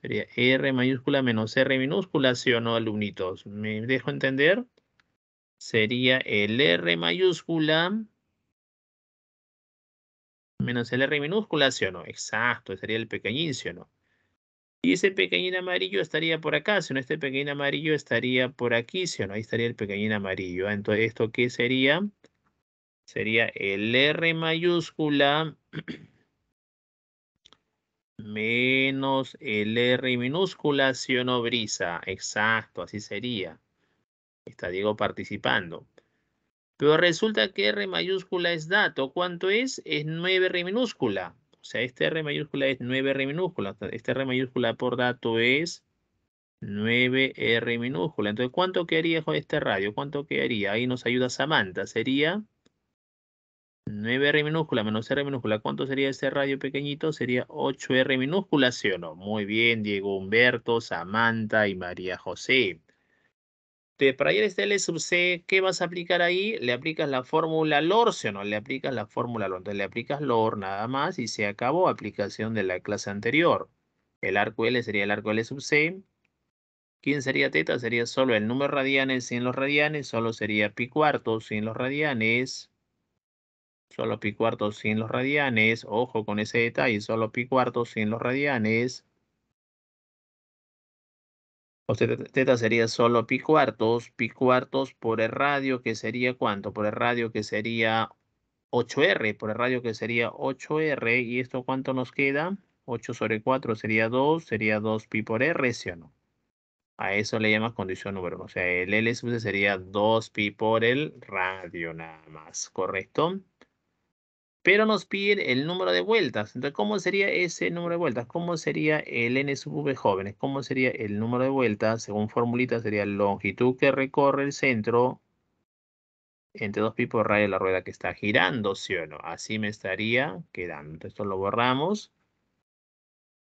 Sería R mayúscula menos R minúscula, ¿sí o no, alumnitos? ¿Me dejo entender? sería el R mayúscula menos el R minúscula, ¿sí o no? Exacto, sería el pequeñín, ¿sí o no? Y ese pequeñín amarillo estaría por acá, si no, este pequeñín amarillo estaría por aquí, ¿sí o no? Ahí estaría el pequeñín amarillo. Ah, entonces, ¿esto qué sería? Sería el R mayúscula menos el R minúscula, ¿sí o no, brisa? Exacto, así sería. Está Diego participando. Pero resulta que R mayúscula es dato. ¿Cuánto es? Es 9R minúscula. O sea, este R mayúscula es 9R minúscula. Este R mayúscula por dato es 9R minúscula. Entonces, ¿cuánto quedaría este radio? ¿Cuánto quedaría? Ahí nos ayuda Samantha. Sería 9R minúscula menos R minúscula. ¿Cuánto sería este radio pequeñito? Sería 8R minúscula, ¿sí o no? Muy bien, Diego Humberto, Samantha y María José. Entonces, para ir este L sub C, ¿qué vas a aplicar ahí? Le aplicas la fórmula LOR, ¿sí o no? Le aplicas la fórmula LOR. Entonces le aplicas LOR nada más y se acabó aplicación de la clase anterior. El arco L sería el arco L sub C. ¿Quién sería teta? Sería solo el número de radianes sin los radianes. Solo sería pi cuarto sin los radianes. Solo pi cuarto sin los radianes. Ojo con ese detalle. Solo pi cuarto sin los radianes. O teta sería solo pi cuartos, pi cuartos por el radio que sería cuánto? Por el radio que sería 8r, por el radio que sería 8r, y esto cuánto nos queda? 8 sobre 4 sería 2, sería 2pi por r, ¿sí o no? A eso le llamas condición número 1. O sea, el L sería 2pi por el radio nada más, ¿correcto? pero nos piden el número de vueltas. Entonces, ¿cómo sería ese número de vueltas? ¿Cómo sería el n sub v jóvenes? ¿Cómo sería el número de vueltas? Según formulita, sería longitud que recorre el centro entre dos pipos de radio de la rueda que está girando, ¿sí o no? Así me estaría quedando. Entonces, esto lo borramos.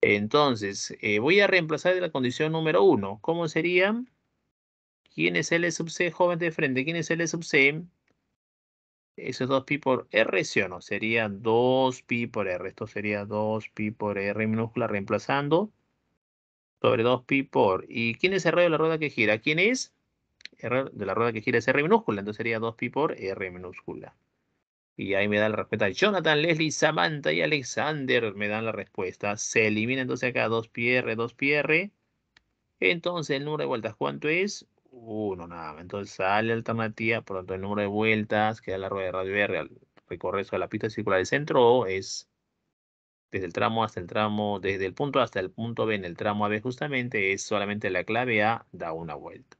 Entonces, eh, voy a reemplazar de la condición número 1. ¿Cómo sería? ¿Quién es el sub C, joven de frente? ¿Quién es el sub C? esos dos pi por r, ¿sí o no? Sería 2pi por r. Esto sería 2pi por r minúscula reemplazando sobre 2pi por. ¿Y quién es r de la rueda que gira? ¿Quién es? R de la rueda que gira es r minúscula, entonces sería 2pi por r minúscula. Y ahí me da la respuesta Jonathan, Leslie, Samantha y Alexander me dan la respuesta. Se elimina entonces acá 2pi r, 2pi r. Entonces el número de vueltas, ¿cuánto es? Uno, uh, nada. Entonces sale alternativa, por lo tanto el número de vueltas que da la rueda de radio R recorre sobre la pista circular del centro es desde el tramo hasta el tramo, desde el punto hasta el punto B en el tramo AB justamente es solamente la clave A da una vuelta.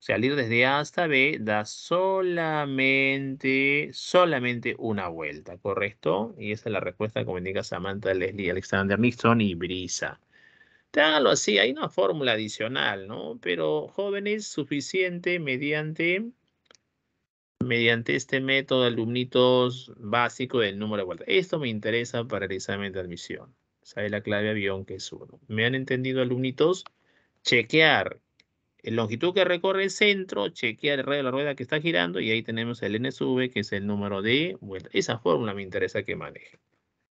O sea, ir desde A hasta B da solamente, solamente una vuelta, ¿correcto? Y esa es la respuesta como indica Samantha Leslie, Alexander Nixon y Brisa o así, hay una fórmula adicional, ¿no? Pero jóvenes, suficiente mediante, mediante este método de alumnitos básico del número de vueltas. Esto me interesa para el examen de admisión. Sabe la clave avión que es uno. ¿Me han entendido, alumnitos? Chequear la longitud que recorre el centro, chequear el radio de la rueda que está girando y ahí tenemos el N que es el número de vueltas. Esa fórmula me interesa que maneje.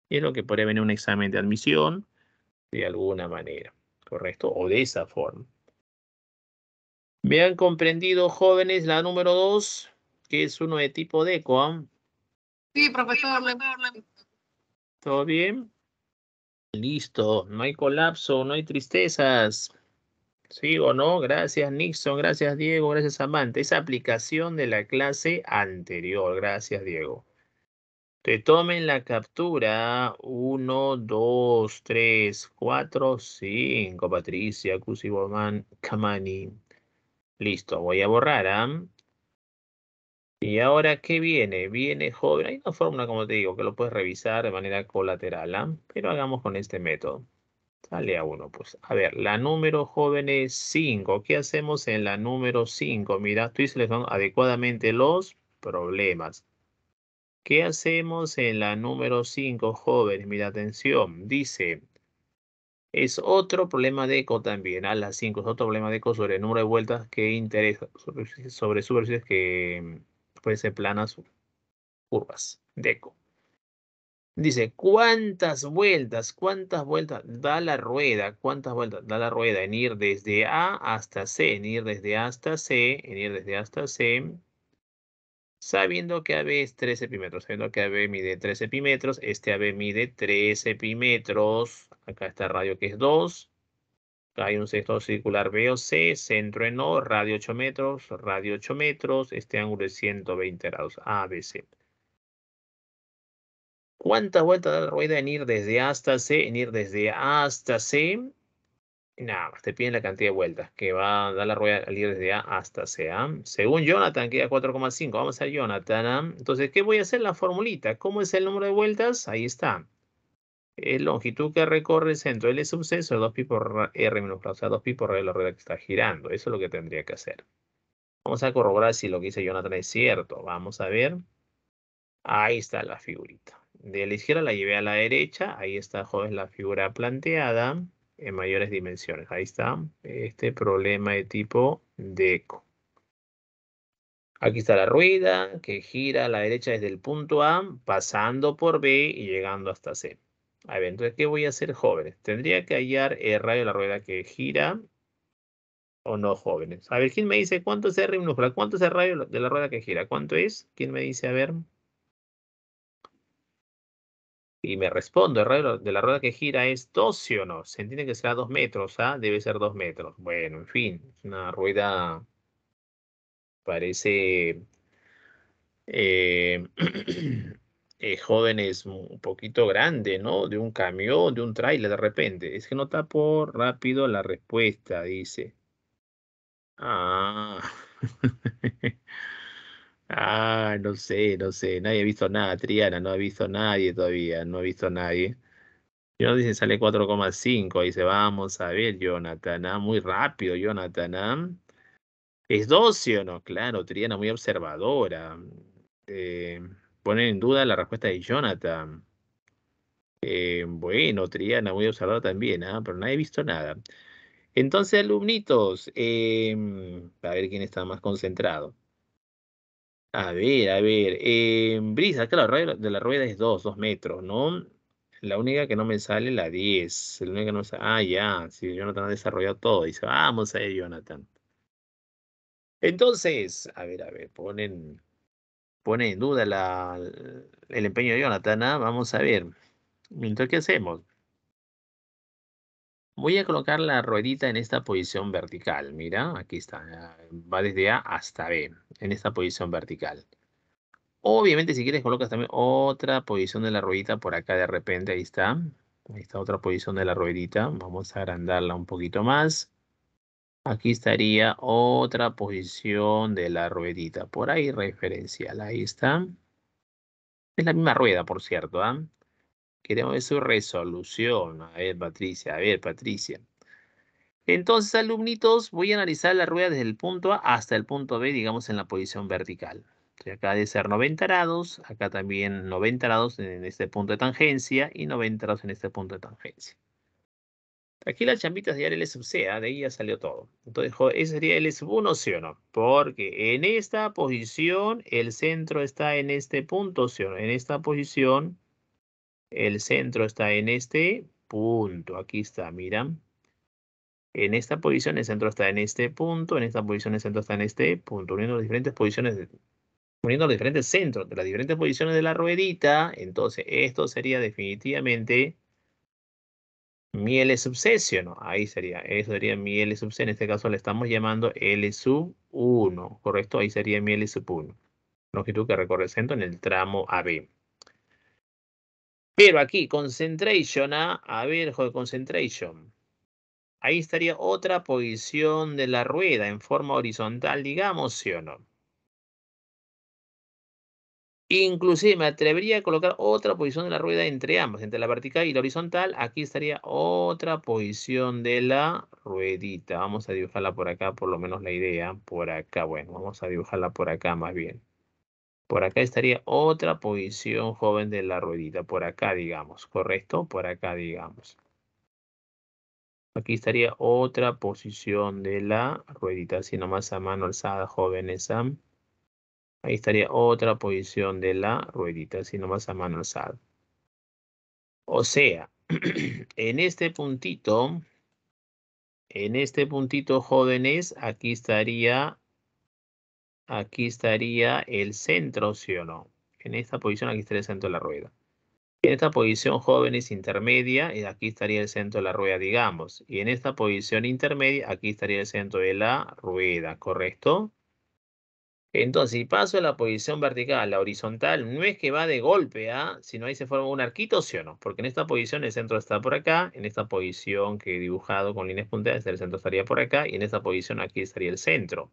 Y es lo que podría venir un examen de admisión de alguna manera, ¿correcto? O de esa forma. Me han comprendido, jóvenes, la número dos, que es uno de tipo de DECO. ¿ah? Sí, profesor. ¿Todo bien? Listo, no hay colapso, no hay tristezas. Sí o no, gracias Nixon, gracias Diego, gracias amante. Esa aplicación de la clase anterior, gracias Diego. Te tomen la captura. Uno, dos, tres, cuatro, cinco. Patricia, Cusi, Borman, Kamani. Listo, voy a borrar. ¿ah? Y ahora, ¿qué viene? Viene joven. Hay una fórmula, como te digo, que lo puedes revisar de manera colateral. ¿ah? Pero hagamos con este método. Sale a uno, pues. A ver, la número joven es 5. ¿Qué hacemos en la número 5? Mira, tú les adecuadamente los problemas. ¿Qué hacemos en la número 5, jóvenes? Mira, atención, dice, es otro problema de eco también, a las 5, es otro problema de eco sobre el número de vueltas que interesa, sobre, superficies que pueden ser planas, curvas, de eco. Dice, ¿cuántas vueltas, cuántas vueltas da la rueda? ¿Cuántas vueltas da la rueda en ir desde A hasta C? En ir desde A hasta C, en ir desde A hasta C sabiendo que AB es 13 epímetros, sabiendo que AB mide 13 epímetros, este AB mide 13 epímetros, acá está el radio que es 2, acá hay un sector circular C. centro en O, radio 8 metros, radio 8 metros, este ángulo es 120 grados, ABC. ¿Cuántas vueltas da la rueda en ir desde A hasta C? En ir desde A hasta C, nada te piden la cantidad de vueltas que va a dar la rueda al ir desde A hasta C. ¿ah? Según Jonathan, queda 4,5. Vamos a Jonathan. ¿ah? Entonces, ¿qué voy a hacer? La formulita. ¿Cómo es el número de vueltas? Ahí está. Es longitud que recorre el centro L sub C de 2pi por R menos o sea, 2pi por R de la rueda que está girando. Eso es lo que tendría que hacer. Vamos a corroborar si lo que dice Jonathan es cierto. Vamos a ver. Ahí está la figurita. De la izquierda la llevé a la derecha. Ahí está, joven la figura planteada en mayores dimensiones. Ahí está este problema de tipo de eco. Aquí está la rueda que gira a la derecha desde el punto A, pasando por B y llegando hasta C. A ver, entonces, ¿qué voy a hacer, jóvenes? Tendría que hallar el radio de la rueda que gira o no, jóvenes. A ver, ¿quién me dice cuánto es R minúscula? ¿Cuánto es el radio de la rueda que gira? ¿Cuánto es? ¿Quién me dice? A ver. Y me respondo, el radio de la rueda que gira es 12 o no. Se entiende que será 2 metros, ¿ah? Debe ser dos metros. Bueno, en fin, una rueda parece eh, eh, jóvenes un poquito grande, ¿no? De un camión, de un trailer, de repente. Es que no por rápido la respuesta, dice. Ah. Ah, no sé, no sé. Nadie ha visto nada, Triana. No ha visto nadie todavía. No ha visto nadie. Y nos dicen, sale 4,5. Dice, vamos a ver, Jonathan. ¿ah? Muy rápido, Jonathan. Ah. ¿Es doce, o no? Claro, Triana, muy observadora. Eh, en duda la respuesta de Jonathan. Eh, bueno, Triana, muy observadora también, ¿ah? pero nadie ha visto nada. Entonces, alumnitos, eh, a ver quién está más concentrado. A ver, a ver. Em, brisa, que la rueda de la rueda es 2, 2 metros, ¿no? La única que no me sale la 10. La única que no sale. Ah, ya. si Jonathan ha desarrollado todo. Dice, vamos a ver, Jonathan. Entonces, a ver, a ver, ponen, en duda la, el empeño de Jonathan. ¿ah? Vamos a ver. Mientras ¿qué hacemos? Voy a colocar la ruedita en esta posición vertical. Mira, aquí está. Va desde A hasta B, en esta posición vertical. Obviamente, si quieres, colocas también otra posición de la ruedita por acá de repente. Ahí está. Ahí está otra posición de la ruedita. Vamos a agrandarla un poquito más. Aquí estaría otra posición de la ruedita. Por ahí referencial. Ahí está. Es la misma rueda, por cierto. ¿ah? Queremos ver su resolución. A ver, Patricia, a ver, Patricia. Entonces, alumnitos, voy a analizar la rueda desde el punto A hasta el punto B, digamos, en la posición vertical. acá debe ser 90 grados, acá también 90 grados en este punto de tangencia y 90 grados en este punto de tangencia. Aquí las chambitas de L sub C, ¿ah? de ahí ya salió todo. Entonces, ese sería L sub 1, ¿sí o no? Porque en esta posición, el centro está en este punto, ¿sí o no? En esta posición, el centro está en este punto. Aquí está, mira. En esta posición el centro está en este punto, en esta posición el centro está en este punto, uniendo las diferentes posiciones, uniendo los diferentes centros de las diferentes posiciones de la ruedita, entonces esto sería definitivamente mi L ¿o no? Ahí sería, eso sería L sub C, en este caso le estamos llamando L sub 1, ¿correcto? Ahí sería mi L sub 1, longitud que recorre el centro en el tramo AB. Pero aquí, concentration ¿ah? a, ver, joder, concentration. Ahí estaría otra posición de la rueda en forma horizontal, digamos, sí o no. Inclusive me atrevería a colocar otra posición de la rueda entre ambas, entre la vertical y la horizontal. Aquí estaría otra posición de la ruedita. Vamos a dibujarla por acá, por lo menos la idea. Por acá, bueno, vamos a dibujarla por acá más bien. Por acá estaría otra posición joven de la ruedita, por acá digamos, ¿correcto? Por acá digamos. Aquí estaría otra posición de la ruedita, sino nomás a mano alzada, jóvenes. ¿ah? Ahí estaría otra posición de la ruedita, sino nomás a mano alzada. O sea, en este puntito, en este puntito, jóvenes, aquí estaría aquí estaría el centro, sí o no. En esta posición aquí estaría el centro de la rueda. En esta posición jóvenes intermedia, eh, aquí estaría el centro de la rueda, digamos. Y en esta posición intermedia, aquí estaría el centro de la rueda, ¿correcto? Entonces, si paso a la posición vertical, la horizontal, no es que va de golpe, ¿ah? sino ahí se forma un arquito, ¿sí o no? Porque en esta posición el centro está por acá, en esta posición que he dibujado con líneas punteadas, el centro estaría por acá, y en esta posición aquí estaría el centro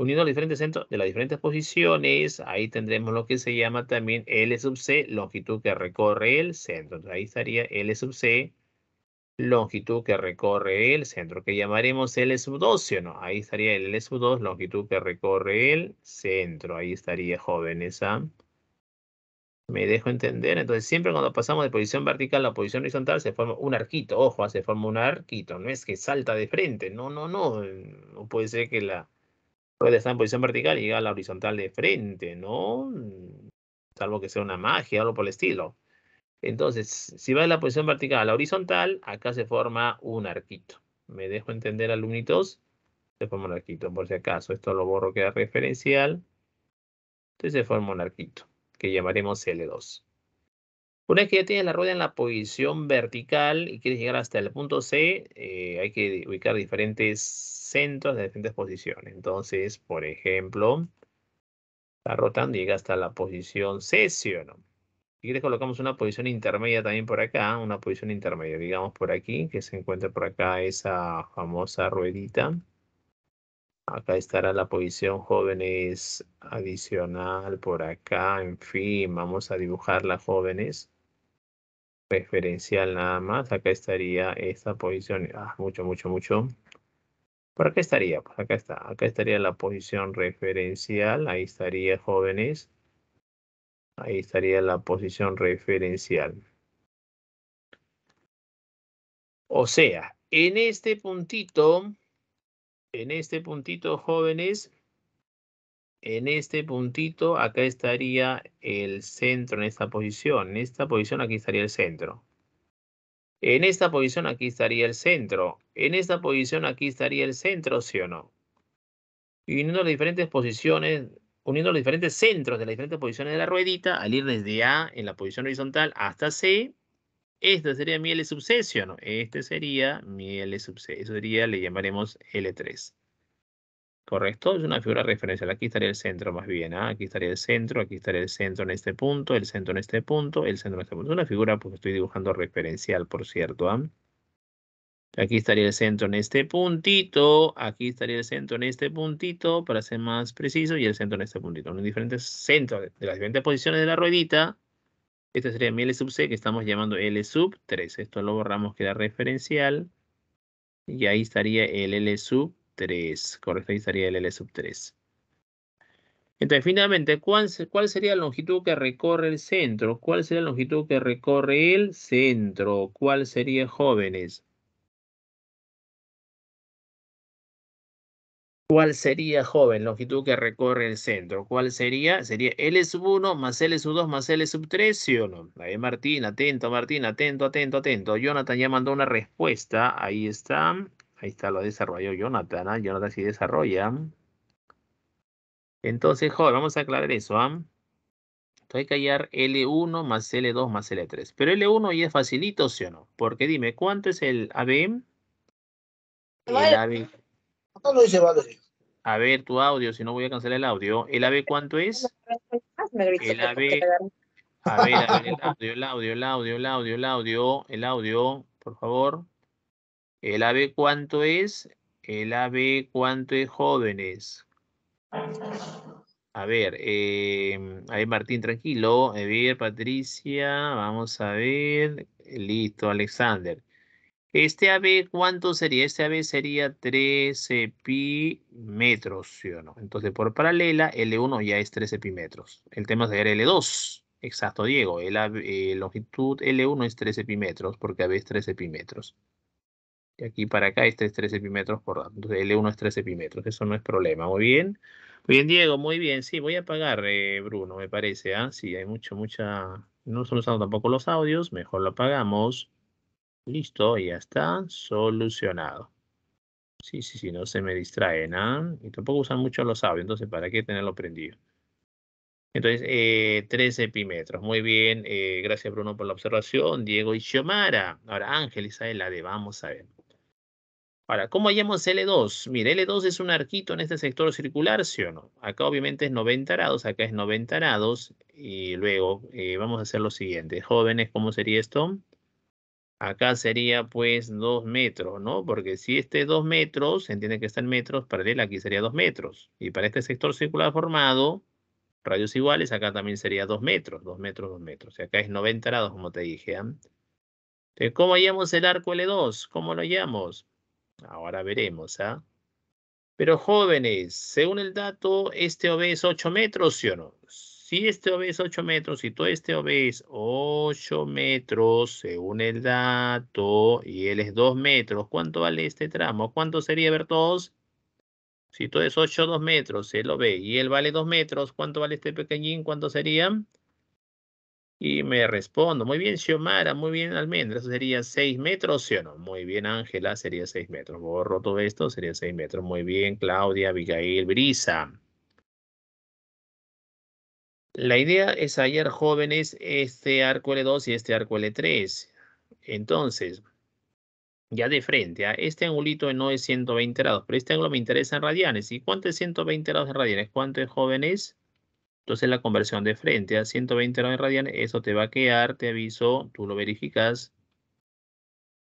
uniendo los diferentes centros de las diferentes posiciones, ahí tendremos lo que se llama también L sub C, longitud que recorre el centro. ahí estaría L sub C, longitud que recorre el centro, que llamaremos L sub 2, ¿sí o no? Ahí estaría el L sub 2, longitud que recorre el centro. Ahí estaría, jóvenes, ¿ah? Me dejo entender. Entonces, siempre cuando pasamos de posición vertical a posición horizontal, se forma un arquito. Ojo, ah, se forma un arquito. No es que salta de frente. No, no, no. No puede ser que la puede estar en posición vertical y llega a la horizontal de frente, ¿no? Salvo que sea una magia o algo por el estilo. Entonces, si va de la posición vertical a la horizontal, acá se forma un arquito. ¿Me dejo entender, alumnitos? Se forma un arquito, por si acaso. Esto lo borro, queda referencial. Entonces se forma un arquito, que llamaremos L2. Una vez que ya tienes la rueda en la posición vertical y quieres llegar hasta el punto C, eh, hay que ubicar diferentes centros de diferentes posiciones. Entonces, por ejemplo, está rotando llega hasta la posición sesión. Si colocamos una posición intermedia también por acá, una posición intermedia, digamos por aquí, que se encuentra por acá esa famosa ruedita. Acá estará la posición jóvenes adicional por acá, en fin, vamos a dibujar las jóvenes. Referencial nada más, acá estaría esta posición, ah, mucho, mucho, mucho. ¿Para qué estaría? Pues acá está. Acá estaría la posición referencial. Ahí estaría, jóvenes. Ahí estaría la posición referencial. O sea, en este puntito, en este puntito, jóvenes, en este puntito, acá estaría el centro en esta posición. En esta posición, aquí estaría el centro. En esta posición aquí estaría el centro. En esta posición aquí estaría el centro, ¿sí o no? Y uniendo las diferentes posiciones, uniendo los diferentes centros de las diferentes posiciones de la ruedita, al ir desde A en la posición horizontal hasta C, esto sería mi L sub C, ¿sí o no? Este sería mi L sub C. Eso sería, le llamaremos L3. ¿correcto? Es una figura referencial. Aquí estaría el centro más bien, ¿ah? aquí estaría el centro, aquí estaría el centro en este punto, el centro en este punto, el centro en este punto. Es una figura porque estoy dibujando referencial, por cierto. ¿ah? Aquí estaría el centro en este puntito, aquí estaría el centro en este puntito, para ser más preciso, y el centro en este puntito. En los diferentes centros de las diferentes posiciones de la ruedita, este sería mi L sub C que estamos llamando L sub 3. Esto lo borramos, queda referencial. Y ahí estaría el L sub 3. Correcto, ahí estaría el L sub 3. Entonces, finalmente, ¿cuál, sería la longitud que recorre el centro? ¿Cuál sería la longitud que recorre el centro? ¿Cuál sería, jóvenes? ¿Cuál sería, joven, longitud que recorre el centro? ¿Cuál sería? Sería L sub 1 más L sub 2 más L sub 3, ¿sí o no? Ahí Martín, atento, Martín, atento, atento, atento. Jonathan ya mandó una respuesta. Ahí está. Ahí está, lo desarrolló Jonathan. ¿ah? Jonathan sí desarrolla. Entonces, joder, vamos a aclarar eso. ¿ah? Entonces hay que hallar L1 más L2 más L3. Pero L1 ya es facilito, ¿sí o no? Porque dime, ¿cuánto es el ABM? El AB... ¿Cuánto dice Valerio. A ver tu audio, si no voy a cancelar el audio. ¿El AB cuánto es? El AB... A ver, a ver, el audio, el audio, el audio, el audio, el audio, el audio, por favor. ¿El AB cuánto es? El AB cuánto es jóvenes. Eh, a ver, Martín, tranquilo. A ver, Patricia, vamos a ver. Listo, Alexander. Este AB, ¿cuánto sería? Este AB sería 13 pi metros, ¿sí o no? Entonces, por paralela, L1 ya es 13 pi El tema sería L2. Exacto, Diego. El eh, longitud L1 es 13 pi porque AB es 13 pi aquí para acá, este es 13 epímetros por Entonces L1 es 13 epímetros, eso no es problema. Muy bien. Muy bien, Diego, muy bien. Sí, voy a apagar, eh, Bruno, me parece. ¿ah? Sí, hay mucho, mucha... No son usando tampoco los audios, mejor lo apagamos. Listo, ya está solucionado. Sí, sí, sí, no se me distraen, ¿ah? Y tampoco usan mucho los audios, entonces ¿para qué tenerlo prendido? Entonces, 13 eh, epímetros. Muy bien, eh, gracias Bruno por la observación. Diego y Xiomara. Ahora Ángel Isabel, la de vamos a ver. Ahora, ¿cómo hallamos L2? Mire, L2 es un arquito en este sector circular, ¿sí o no? Acá obviamente es 90 grados, acá es 90 grados. Y luego eh, vamos a hacer lo siguiente. Jóvenes, ¿cómo sería esto? Acá sería pues 2 metros, ¿no? Porque si este es 2 metros, se entiende que están en metros, paralelos, aquí sería 2 metros. Y para este sector circular formado, radios iguales, acá también sería 2 metros, 2 metros, 2 metros. Y acá es 90 grados, como te dije. ¿eh? Entonces, ¿cómo hallamos el arco L2? ¿Cómo lo hallamos? Ahora veremos, ¿ah? Pero jóvenes, según el dato, este OB es 8 metros, ¿sí o no? Si este OB es 8 metros y todo este OB es 8 metros, según el dato, y él es 2 metros, ¿cuánto vale este tramo? ¿Cuánto sería, ver todos? Si todo es 8, 2 metros, él lo y él vale 2 metros, ¿cuánto vale este pequeñín? ¿Cuánto sería? Y me respondo, muy bien, Xiomara, muy bien, Almendra, eso sería 6 metros, ¿sí o no? Muy bien, Ángela, sería 6 metros. Borro todo esto, sería 6 metros. Muy bien, Claudia, Abigail, Brisa. La idea es ayer, jóvenes este arco L2 y este arco L3. Entonces, ya de frente, a ah, este angulito no es 120 grados, pero este ángulo me interesa en radianes. ¿Y cuánto es 120 grados en radianes? ¿Cuánto es jóvenes? Entonces la conversión de frente a 120 radianes, eso te va a quedar, te aviso, tú lo verificas.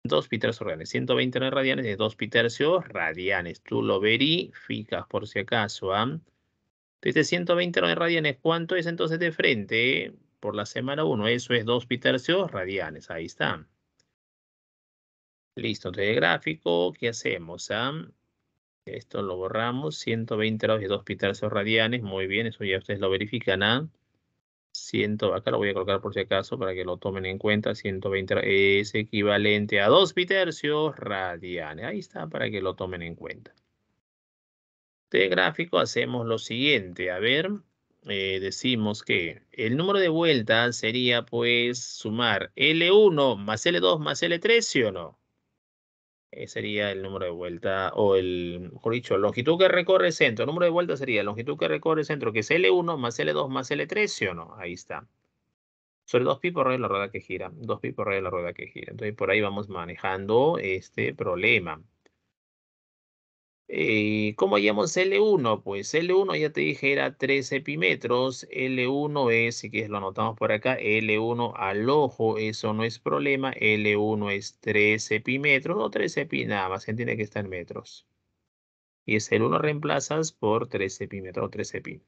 2 pi tercios radianes, 120 radianes es 2 pi tercios radianes. Tú lo verificas por si acaso. ¿eh? Entonces 120 grados radianes, ¿cuánto es entonces de frente? Por la semana 1, eso es 2 pi tercios radianes, ahí está. Listo, entonces el gráfico, ¿qué hacemos? Ah? Esto lo borramos. 120 grados y 2 pi tercios radianes. Muy bien, eso ya ustedes lo verifican. 100, ¿ah? acá lo voy a colocar por si acaso para que lo tomen en cuenta. 120 es equivalente a 2 pi tercios radianes. Ahí está, para que lo tomen en cuenta. Este gráfico hacemos lo siguiente. A ver, eh, decimos que el número de vueltas sería pues sumar L1 más L2 más L3, ¿sí o no? Eh, sería el número de vuelta, o el, mejor dicho, longitud que recorre el centro. El número de vuelta sería longitud que recorre el centro, que es L1 más L2 más L3, ¿sí o no? Ahí está. Sobre 2pi por raíz de la rueda que gira. 2pi por de la rueda que gira. Entonces, por ahí vamos manejando este problema. Eh, ¿Cómo llamamos L1? Pues L1 ya te dije era 13 epimetros. L1 es, si quieres lo anotamos por acá, L1 al ojo, eso no es problema. L1 es 13 epimetros o 13 pi, nada más, entiende que estar en metros. Y es L1 reemplazas por 13 epimetros o 13 pi.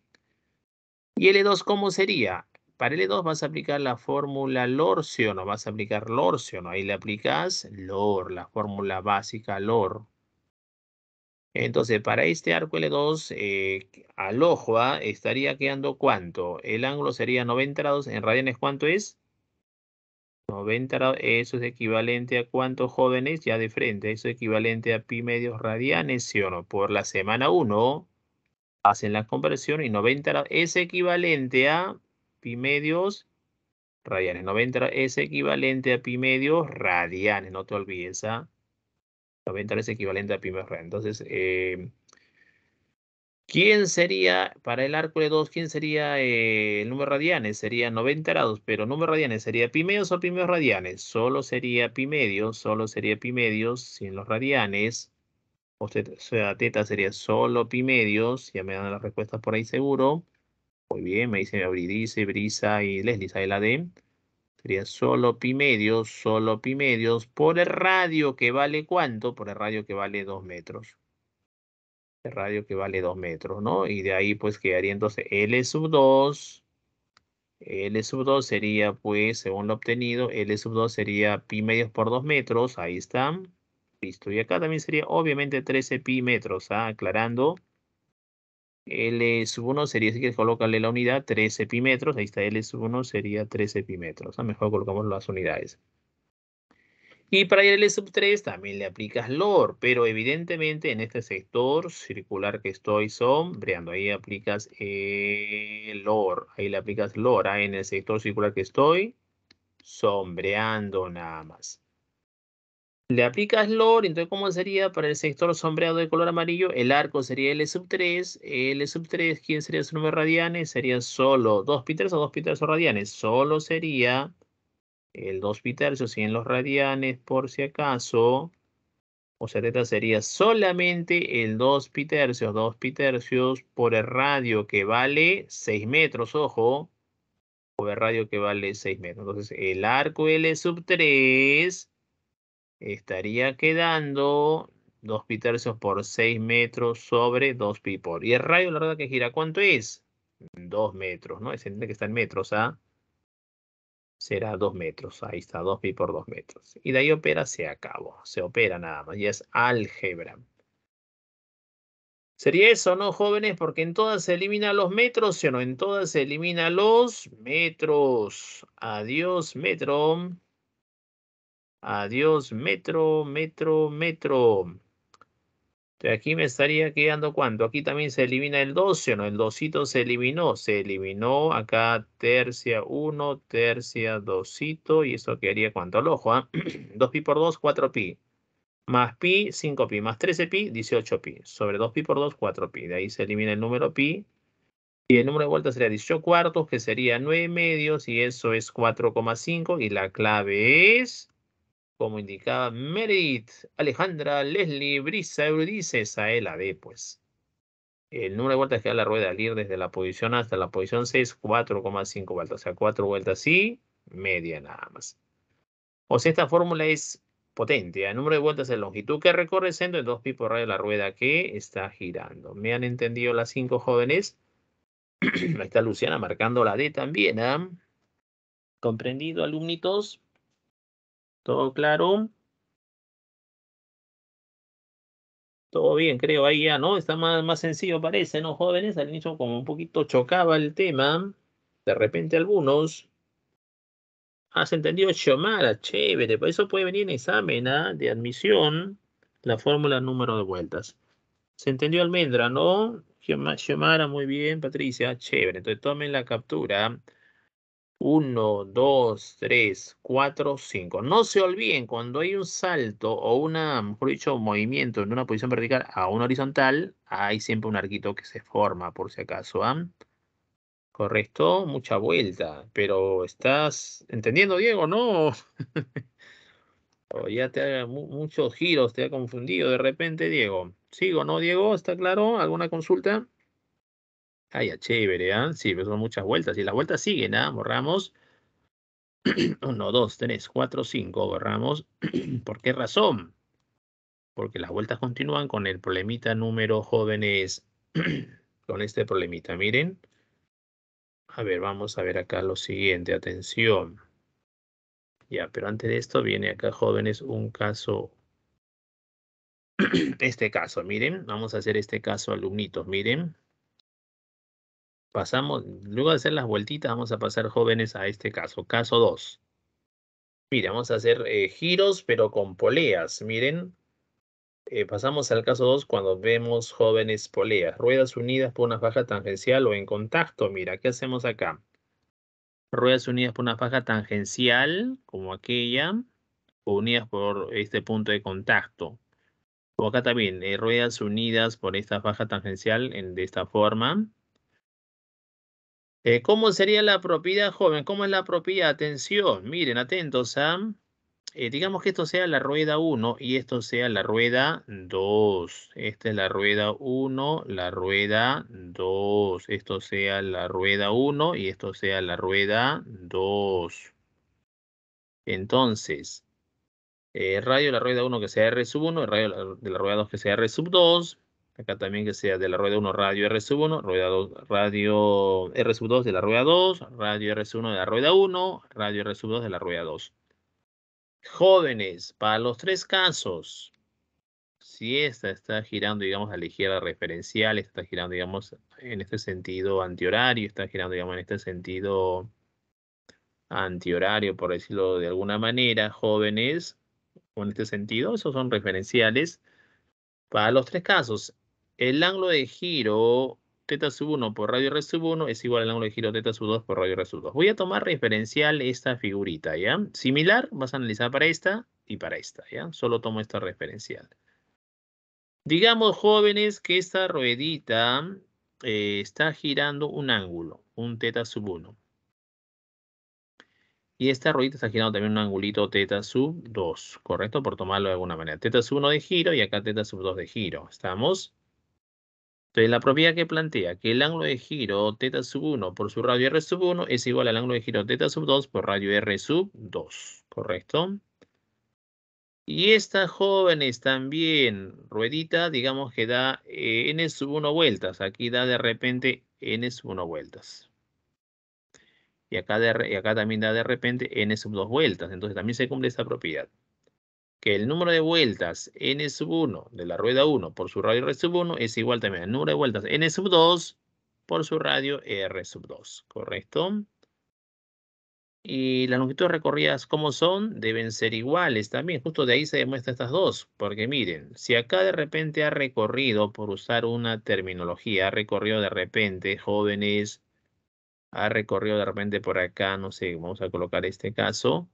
¿Y L2 cómo sería? Para L2 vas a aplicar la fórmula LOR, no? Vas a aplicar LOR, Ahí le aplicas LOR, la fórmula básica LOR. Entonces, para este arco L2, eh, al ojo ¿ah? estaría quedando cuánto? El ángulo sería 90 grados. ¿En radianes cuánto es? 90 grados. Eso es equivalente a cuánto, jóvenes, ya de frente. Eso es equivalente a pi medios radianes, ¿sí o no? Por la semana 1 hacen la conversión y 90 grados es equivalente a pi medios radianes. 90 grados es equivalente a pi medios radianes, no te olvides, ¿ah? 90 es equivalente a pi menos Entonces, eh, ¿quién sería, para el arco de 2, quién sería eh, el número de radianes? Sería 90 grados, pero número de radianes sería pi medios o pi medios radianes. Solo sería pi medios, solo sería pi medios sin los radianes. O sea, teta sería solo pi medios. Ya me dan las respuestas por ahí seguro. Muy bien, me dice Abridice, Brisa y Leslie, sale la D. Sería solo pi medios, solo pi medios, por el radio que vale cuánto, por el radio que vale 2 metros. El radio que vale 2 metros, ¿no? Y de ahí pues quedaría entonces L sub 2. L sub 2 sería pues, según lo obtenido, L sub 2 sería pi medios por 2 metros, ahí está. Listo, y acá también sería obviamente 13 pi metros, ¿ah? aclarando. L sub 1 sería, si quieres, colocarle la unidad 3 epimetros. Ahí está, L sub 1 sería 3 epimetros. A mejor colocamos las unidades. Y para L sub 3 también le aplicas LOR, pero evidentemente en este sector circular que estoy sombreando, ahí aplicas eh, LOR, ahí le aplicas LOR, ¿ah? en el sector circular que estoy sombreando nada más. Le aplicas LOR, entonces ¿cómo sería para el sector sombreado de color amarillo? El arco sería L sub 3, L sub 3, ¿quién sería su número de radianes? Sería solo 2 pi o 2 pi radianes. Solo sería el 2 pi tercios y en los radianes, por si acaso. O sea, sería solamente el 2 pi tercios, 2 pi tercios por el radio que vale 6 metros, ojo. Por el radio que vale 6 metros. Entonces, el arco L sub 3 estaría quedando 2 pi tercios por 6 metros sobre 2 pi por. Y el radio, la verdad que gira, ¿cuánto es? 2 metros, ¿no? Se entiende que está en metros, ¿ah? Será 2 metros, ahí está, 2 pi por 2 metros. Y de ahí opera, se acabó, se opera nada más, y es álgebra. ¿Sería eso, no, jóvenes? Porque en todas se elimina los metros, ¿sí o no? En todas se elimina los metros. Adiós, metro. Adiós, metro, metro, metro. De aquí me estaría quedando cuánto. Aquí también se elimina el 12, ¿no? El 2 se eliminó. Se eliminó acá tercia 1, tercia 2. Y eso quedaría cuánto al ojo, ah ¿eh? 2pi por 2, 4pi. Más pi, 5pi. Más 13pi, 18pi. Sobre 2pi por 2, 4pi. De ahí se elimina el número pi. Y el número de vueltas sería 18 cuartos, que sería 9 medios. Y eso es 4,5. Y la clave es como indicaba Meredith, Alejandra, Leslie, Brisa, Eudice, Saela D, pues. El número de vueltas que da la rueda al ir desde la posición hasta la posición es 4,5 vueltas. O sea, 4 vueltas y media nada más. O sea, esta fórmula es potente. ¿eh? El número de vueltas la longitud que recorre el centro de 2 pi por de la rueda que está girando. ¿Me han entendido las cinco jóvenes? Ahí está Luciana marcando la D también. ¿ah? ¿Comprendido, alumnitos? ¿Todo claro? Todo bien, creo, ahí ya, ¿no? Está más, más sencillo, parece, ¿no? Jóvenes, al inicio como un poquito chocaba el tema. De repente algunos. ¿Has entendido, Xiomara? Chévere, por pues eso puede venir en examen ¿ah? de admisión la fórmula número de vueltas. ¿Se entendió Almendra, no? Xiomara, muy bien, Patricia, chévere. Entonces tomen la captura 1, 2, 3, 4, 5. No se olviden, cuando hay un salto o un mejor dicho, movimiento en una posición vertical a una horizontal, hay siempre un arquito que se forma, por si acaso. ¿ah? Correcto, mucha vuelta. Pero estás entendiendo, Diego, ¿no? o ya te ha muchos giros, te ha confundido de repente, Diego. ¿Sigo, no, Diego? ¿Está claro? ¿Alguna consulta? Ay, a ah, chévere, ¿ah? ¿eh? Sí, pero pues son muchas vueltas. Y las vueltas siguen, ¿ah? Borramos. Uno, dos, tres, cuatro, cinco. Borramos. ¿Por qué razón? Porque las vueltas continúan con el problemita número jóvenes. con este problemita, miren. A ver, vamos a ver acá lo siguiente. Atención. Ya, pero antes de esto viene acá, jóvenes, un caso. Este caso, miren. Vamos a hacer este caso, alumnitos, miren pasamos, luego de hacer las vueltitas, vamos a pasar jóvenes a este caso, caso 2. Mire, vamos a hacer eh, giros, pero con poleas. Miren, eh, pasamos al caso 2 cuando vemos jóvenes poleas. Ruedas unidas por una faja tangencial o en contacto. Mira, ¿qué hacemos acá? Ruedas unidas por una faja tangencial, como aquella, o unidas por este punto de contacto. O acá también, eh, ruedas unidas por esta faja tangencial de esta forma eh, ¿Cómo sería la propiedad joven? ¿Cómo es la propiedad? Atención, miren, atentos Sam. Eh, digamos que esto sea la rueda 1 y esto sea la rueda 2. Esta es la rueda 1, la rueda 2. Esto sea la rueda 1 y esto sea la rueda 2. Entonces, el eh, radio de la rueda 1 que sea R sub 1, el radio de la rueda 2 que sea R sub 2, acá también que sea de la rueda 1 radio sub 1 rueda 2 radio 2 de la rueda 2, radio R 1 de la rueda 1, radio sub 2 de la rueda 2. Jóvenes, para los tres casos, si esta está girando, digamos, a la izquierda referencial, está girando, digamos, en este sentido antihorario, está girando, digamos, en este sentido antihorario, por decirlo de alguna manera, jóvenes, en este sentido, esos son referenciales para los tres casos el ángulo de giro teta sub 1 por radio R sub 1 es igual al ángulo de giro teta sub 2 por radio R sub 2. Voy a tomar referencial esta figurita, ¿ya? Similar, vas a analizar para esta y para esta, ¿ya? Solo tomo esta referencial. Digamos, jóvenes, que esta ruedita eh, está girando un ángulo, un teta sub 1. Y esta ruedita está girando también un angulito teta sub 2, ¿correcto? Por tomarlo de alguna manera. Teta sub 1 de giro y acá teta sub 2 de giro. ¿Estamos? Entonces, la propiedad que plantea que el ángulo de giro teta sub 1 por su radio R sub 1 es igual al ángulo de giro teta sub 2 por radio R sub 2, ¿correcto? Y joven jóvenes también, ruedita, digamos que da eh, n sub 1 vueltas. Aquí da de repente n sub 1 vueltas. Y acá, de, y acá también da de repente n sub 2 vueltas. Entonces también se cumple esta propiedad que el número de vueltas n sub 1 de la rueda 1 por su radio r sub 1 es igual también al número de vueltas n sub 2 por su radio r sub 2, ¿correcto? Y las longitudes recorridas, ¿cómo son? Deben ser iguales también. Justo de ahí se demuestran estas dos. Porque miren, si acá de repente ha recorrido, por usar una terminología, ha recorrido de repente jóvenes, ha recorrido de repente por acá, no sé, vamos a colocar este caso,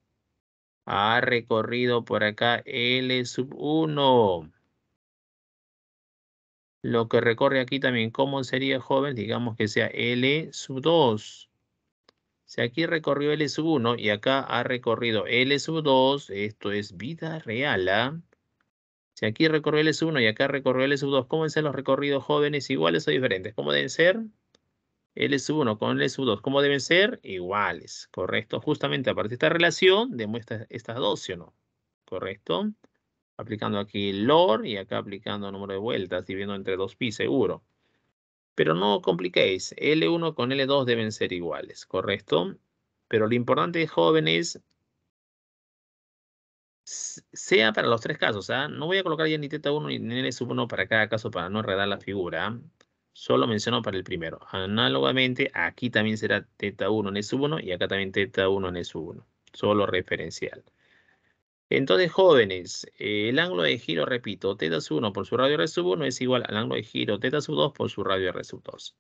ha recorrido por acá L sub 1. Lo que recorre aquí también, ¿cómo sería joven? Digamos que sea L sub 2. Si aquí recorrió L sub 1 y acá ha recorrido L sub 2, esto es vida real. ¿ah? Si aquí recorrió L sub 1 y acá recorrió L sub 2, ¿cómo deben ser los recorridos jóvenes iguales o diferentes? ¿Cómo deben ser? l 1 con l 2 ¿cómo deben ser? Iguales, ¿correcto? Justamente a partir de esta relación demuestra estas dos, ¿sí o no? ¿Correcto? Aplicando aquí el LOR y acá aplicando el número de vueltas, dividiendo entre 2pi seguro. Pero no compliquéis, L1 con L2 deben ser iguales, ¿correcto? Pero lo importante, jóvenes, sea para los tres casos, ¿ah? No voy a colocar ya ni teta 1 ni sub 1 para cada caso para no enredar la figura solo menciono para el primero. Análogamente, aquí también será teta 1 en S1 y acá también teta 1 en S1, solo referencial. Entonces, jóvenes, eh, el ángulo de giro, repito, teta 1 por su radio R 1 es igual al ángulo de giro teta 2 por su radio R 2.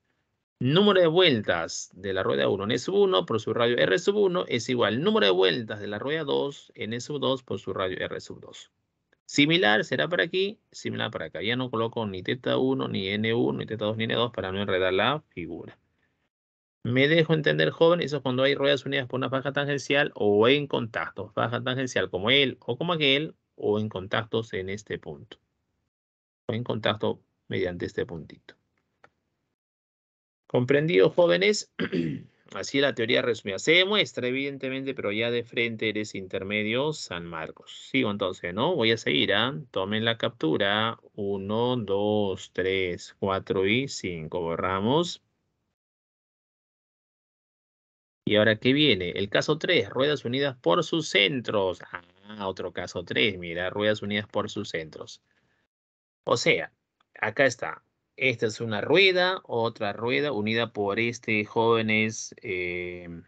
Número de vueltas de la rueda 1 en S1 por su radio R sub 1 es igual al número de vueltas de la rueda 2 en S2 por su radio R sub 2. Similar será para aquí, similar para acá. Ya no coloco ni teta 1, ni N1, ni teta 2, ni N2 para no enredar la figura. Me dejo entender, jóvenes, eso es cuando hay ruedas unidas por una baja tangencial o en contacto. Baja tangencial como él o como aquel o en contactos en este punto. O en contacto mediante este puntito. ¿Comprendido, jóvenes? Así la teoría resumida. Se demuestra, evidentemente, pero ya de frente eres intermedio San Marcos. Sigo entonces, ¿no? Voy a seguir, ¿ah? Tomen la captura. Uno, dos, tres, cuatro y cinco. Borramos. Y ahora, ¿qué viene? El caso tres. ruedas unidas por sus centros. Ah, otro caso tres. mira, ruedas unidas por sus centros. O sea, acá está. Esta es una rueda, otra rueda unida por este jóvenes, em,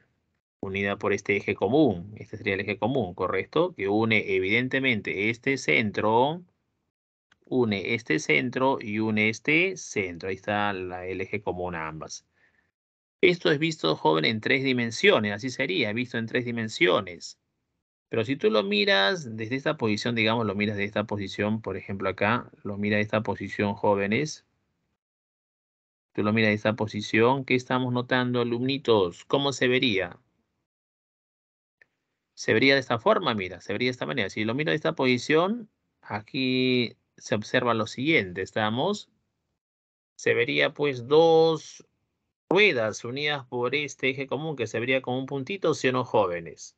unida por este eje común. Este sería el eje común, ¿correcto? Que une evidentemente este centro, une este centro y une este centro. Ahí está el eje común a ambas. Esto es visto, joven, en tres dimensiones, así sería, visto en tres dimensiones. Pero si tú lo miras desde esta posición, digamos, lo miras desde esta posición, por ejemplo acá, lo mira de esta posición, jóvenes, Tú lo miras de esta posición. ¿Qué estamos notando, alumnitos? ¿Cómo se vería? Se vería de esta forma, mira, se vería de esta manera. Si lo miro de esta posición, aquí se observa lo siguiente, ¿estamos? Se vería pues dos ruedas unidas por este eje común que se vería como un puntito, si no jóvenes.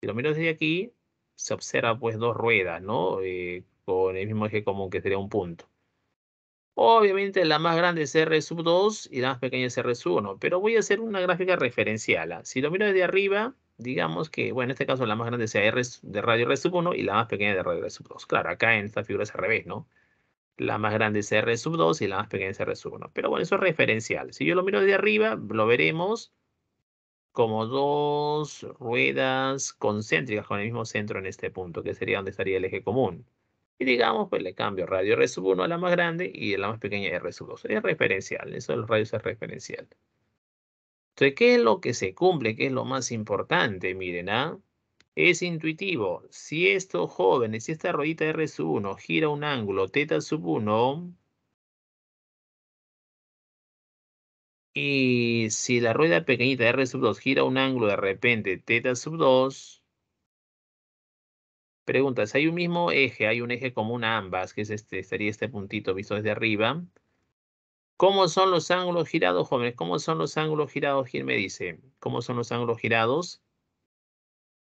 Si lo miro desde aquí, se observa pues dos ruedas, ¿no? Eh, con el mismo eje común que sería un punto. Obviamente la más grande es R sub 2 y la más pequeña es R sub 1, pero voy a hacer una gráfica referencial. ¿ah? Si lo miro desde arriba, digamos que, bueno, en este caso la más grande sea R de radio R sub 1 y la más pequeña de radio R sub 2. Claro, acá en esta figura es al revés, ¿no? La más grande es R sub 2 y la más pequeña es R sub 1. Pero bueno, eso es referencial. Si yo lo miro desde arriba, lo veremos como dos ruedas concéntricas con el mismo centro en este punto, que sería donde estaría el eje común. Y digamos, pues le cambio radio R sub 1 a la más grande y la más pequeña R sub 2. Es referencial, eso de los radios es referencial. Entonces, ¿qué es lo que se cumple? ¿Qué es lo más importante? Miren, ¿ah? Es intuitivo. Si estos jóvenes, si esta ruedita R sub 1 gira un ángulo teta sub 1, y si la rueda pequeñita R sub 2 gira un ángulo de repente teta sub 2, Preguntas, hay un mismo eje, hay un eje común a ambas, que es este, sería este puntito visto desde arriba. ¿Cómo son los ángulos girados, jóvenes? ¿Cómo son los ángulos girados? ¿Quién me dice? ¿Cómo son los ángulos girados?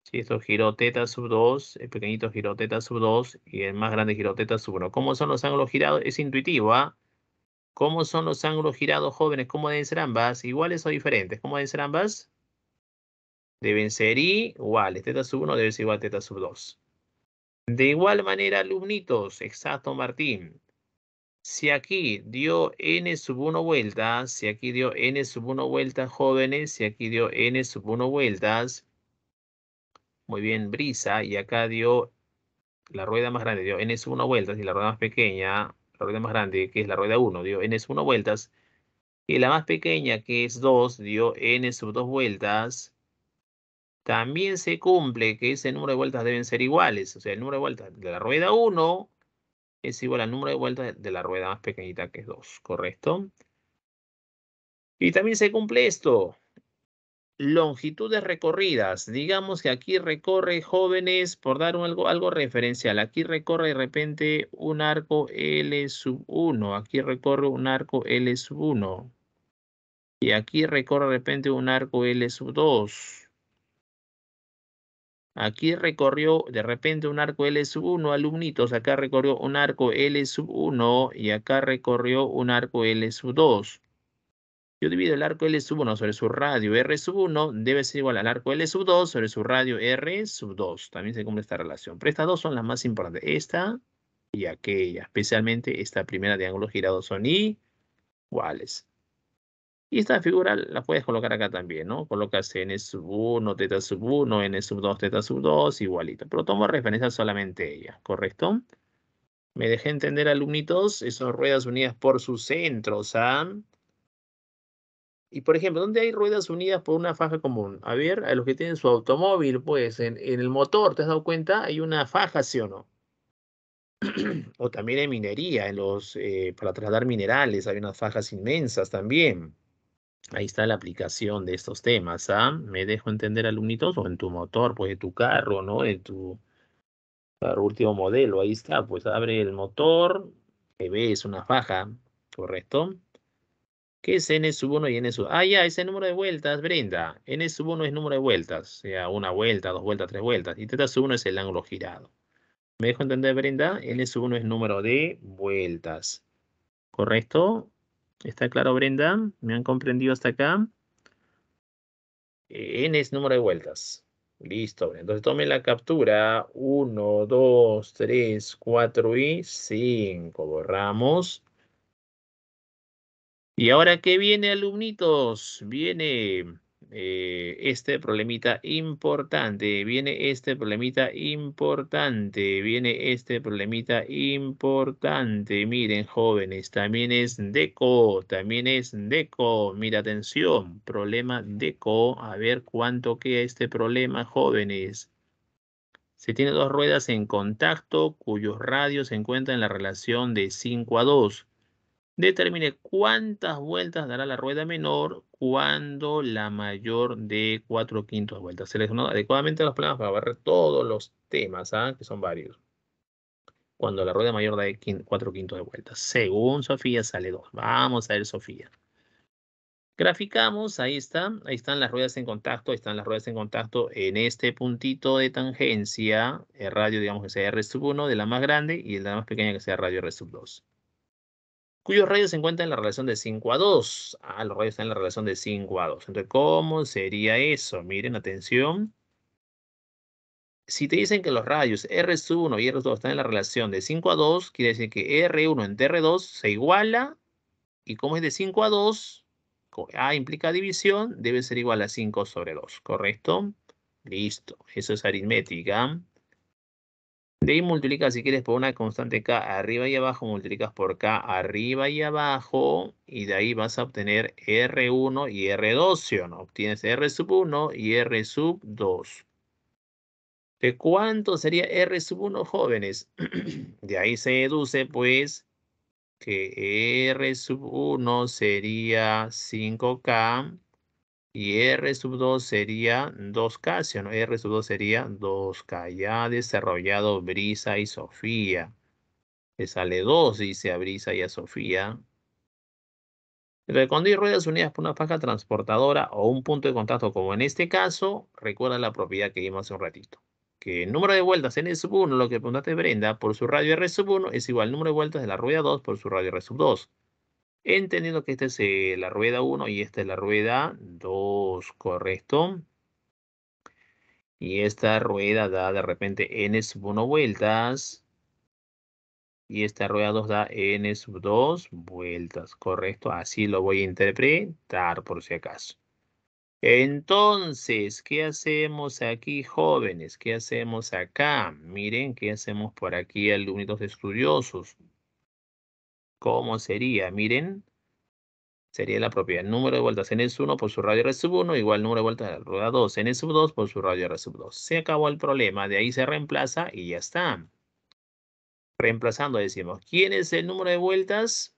Si esto giro teta sub 2, el pequeñito giro teta sub 2 y el más grande giro teta sub 1. ¿Cómo son los ángulos girados? Es intuitivo, ¿ah? ¿Cómo son los ángulos girados, jóvenes? ¿Cómo deben ser ambas? ¿Iguales o diferentes? ¿Cómo deben ser ambas? Deben ser iguales. Teta sub 1 debe ser igual a teta sub 2. De igual manera, alumnitos, exacto Martín. Si aquí dio n sub 1 vueltas, si aquí dio n sub 1 vueltas, jóvenes, si aquí dio n sub 1 vueltas, muy bien, brisa, y acá dio la rueda más grande, dio n sub 1 vueltas, y la rueda más pequeña, la rueda más grande, que es la rueda 1, dio n sub 1 vueltas, y la más pequeña, que es 2, dio n sub 2 vueltas, también se cumple que ese número de vueltas deben ser iguales. O sea, el número de vueltas de la rueda 1 es igual al número de vueltas de la rueda más pequeñita que es 2, ¿correcto? Y también se cumple esto. Longitudes recorridas. Digamos que aquí recorre jóvenes, por dar algo, algo referencial. Aquí recorre de repente un arco L sub 1. Aquí recorre un arco L sub 1. Y aquí recorre de repente un arco L sub 2 Aquí recorrió de repente un arco L sub 1, alumnitos. Acá recorrió un arco L sub 1 y acá recorrió un arco L sub 2. Yo divido el arco L sub 1 sobre su radio R sub 1, debe ser igual al arco L sub 2 sobre su radio R sub 2. También se cumple esta relación. Pero estas dos son las más importantes, esta y aquella. Especialmente esta primera de ángulos girados son iguales. Y esta figura la puedes colocar acá también, ¿no? Colocas n sub 1, teta sub 1, n sub 2, teta sub 2, igualito. Pero tomo referencia solamente ella, ¿correcto? Me dejé entender, alumnitos, son ruedas unidas por sus centros, ¿ah? Y, por ejemplo, ¿dónde hay ruedas unidas por una faja común? A ver, a los que tienen su automóvil, pues, en, el motor, ¿te has dado cuenta? Hay una faja, ¿sí o no? o también en minería, en los, eh, para trasladar minerales, hay unas fajas inmensas también. Ahí está la aplicación de estos temas, ¿ah? Me dejo entender alumnitos o en tu motor, pues de tu carro, ¿no? En tu último modelo, ahí está, pues abre el motor, que ves una faja, ¿correcto? ¿Qué es N sub 1 y N sub? Ah, ya, ese número de vueltas, Brenda. N sub 1 es número de vueltas, o sea, una vuelta, dos vueltas, tres vueltas. Y teta sub 1 es el ángulo girado. ¿Me dejo entender, Brenda? N sub 1 es número de vueltas. ¿Correcto? ¿Está claro, Brenda? ¿Me han comprendido hasta acá? N es número de vueltas. Listo, Brenda. Entonces tome la captura. Uno, dos, tres, cuatro y cinco. Borramos. ¿Y ahora qué viene, alumnitos? Viene eh, este problemita importante, viene este problemita importante, viene este problemita importante. Miren, jóvenes, también es deco, también es deco. Mira, atención, problema deco. A ver cuánto queda este problema, jóvenes. Se tiene dos ruedas en contacto cuyos radios se encuentran en la relación de 5 a 2 Determine cuántas vueltas dará la rueda menor cuando la mayor de cuatro quintos de vueltas. Seleccionado adecuadamente los planos para barrer todos los temas, ¿ah? que son varios. Cuando la rueda mayor da cuatro quintos de vueltas. Según Sofía sale 2. Vamos a ver Sofía. Graficamos, ahí está, ahí están las ruedas en contacto, están las ruedas en contacto en este puntito de tangencia, el eh, radio digamos que sea R1 sub de la más grande y el de la más pequeña que sea radio R2. sub cuyos rayos se encuentran en la relación de 5 a 2. Ah, los rayos están en la relación de 5 a 2. Entonces, ¿cómo sería eso? Miren, atención. Si te dicen que los radios R1 y R2 están en la relación de 5 a 2, quiere decir que R1 entre R2 se iguala. Y como es de 5 a 2, A implica división, debe ser igual a 5 sobre 2, ¿correcto? Listo, eso es aritmética. De ahí multiplicas si quieres por una constante k arriba y abajo, multiplicas por k arriba y abajo y de ahí vas a obtener R1 y R2, ¿sí Obtienes R 1 y R 2. ¿De cuánto sería R 1, jóvenes? de ahí se deduce, pues, que R 1 sería 5K y R sub 2 sería 2K, ¿sí R sub 2 sería 2K. Ya desarrollado Brisa y Sofía. Le sale 2, dice a Brisa y a Sofía. Cuando hay ruedas unidas por una faja transportadora o un punto de contacto, como en este caso, recuerda la propiedad que vimos hace un ratito. Que el número de vueltas en el sub 1, lo que preguntaste Brenda, por su radio R sub 1 es igual al número de vueltas de la rueda 2 por su radio R sub 2 entendiendo que esta es eh, la rueda 1 y esta es la rueda 2, ¿correcto? Y esta rueda da de repente n sub 1 vueltas. Y esta rueda 2 da n sub 2 vueltas, ¿correcto? Así lo voy a interpretar por si acaso. Entonces, ¿qué hacemos aquí, jóvenes? ¿Qué hacemos acá? Miren, ¿qué hacemos por aquí, alumnos estudiosos? ¿Cómo sería? Miren, sería la propiedad. Número de vueltas en s 1 por su radio R sub 1 igual número de vueltas de la rueda 2 en el sub 2 por su radio R sub 2. Se acabó el problema, de ahí se reemplaza y ya está. Reemplazando decimos, ¿quién es el número de vueltas?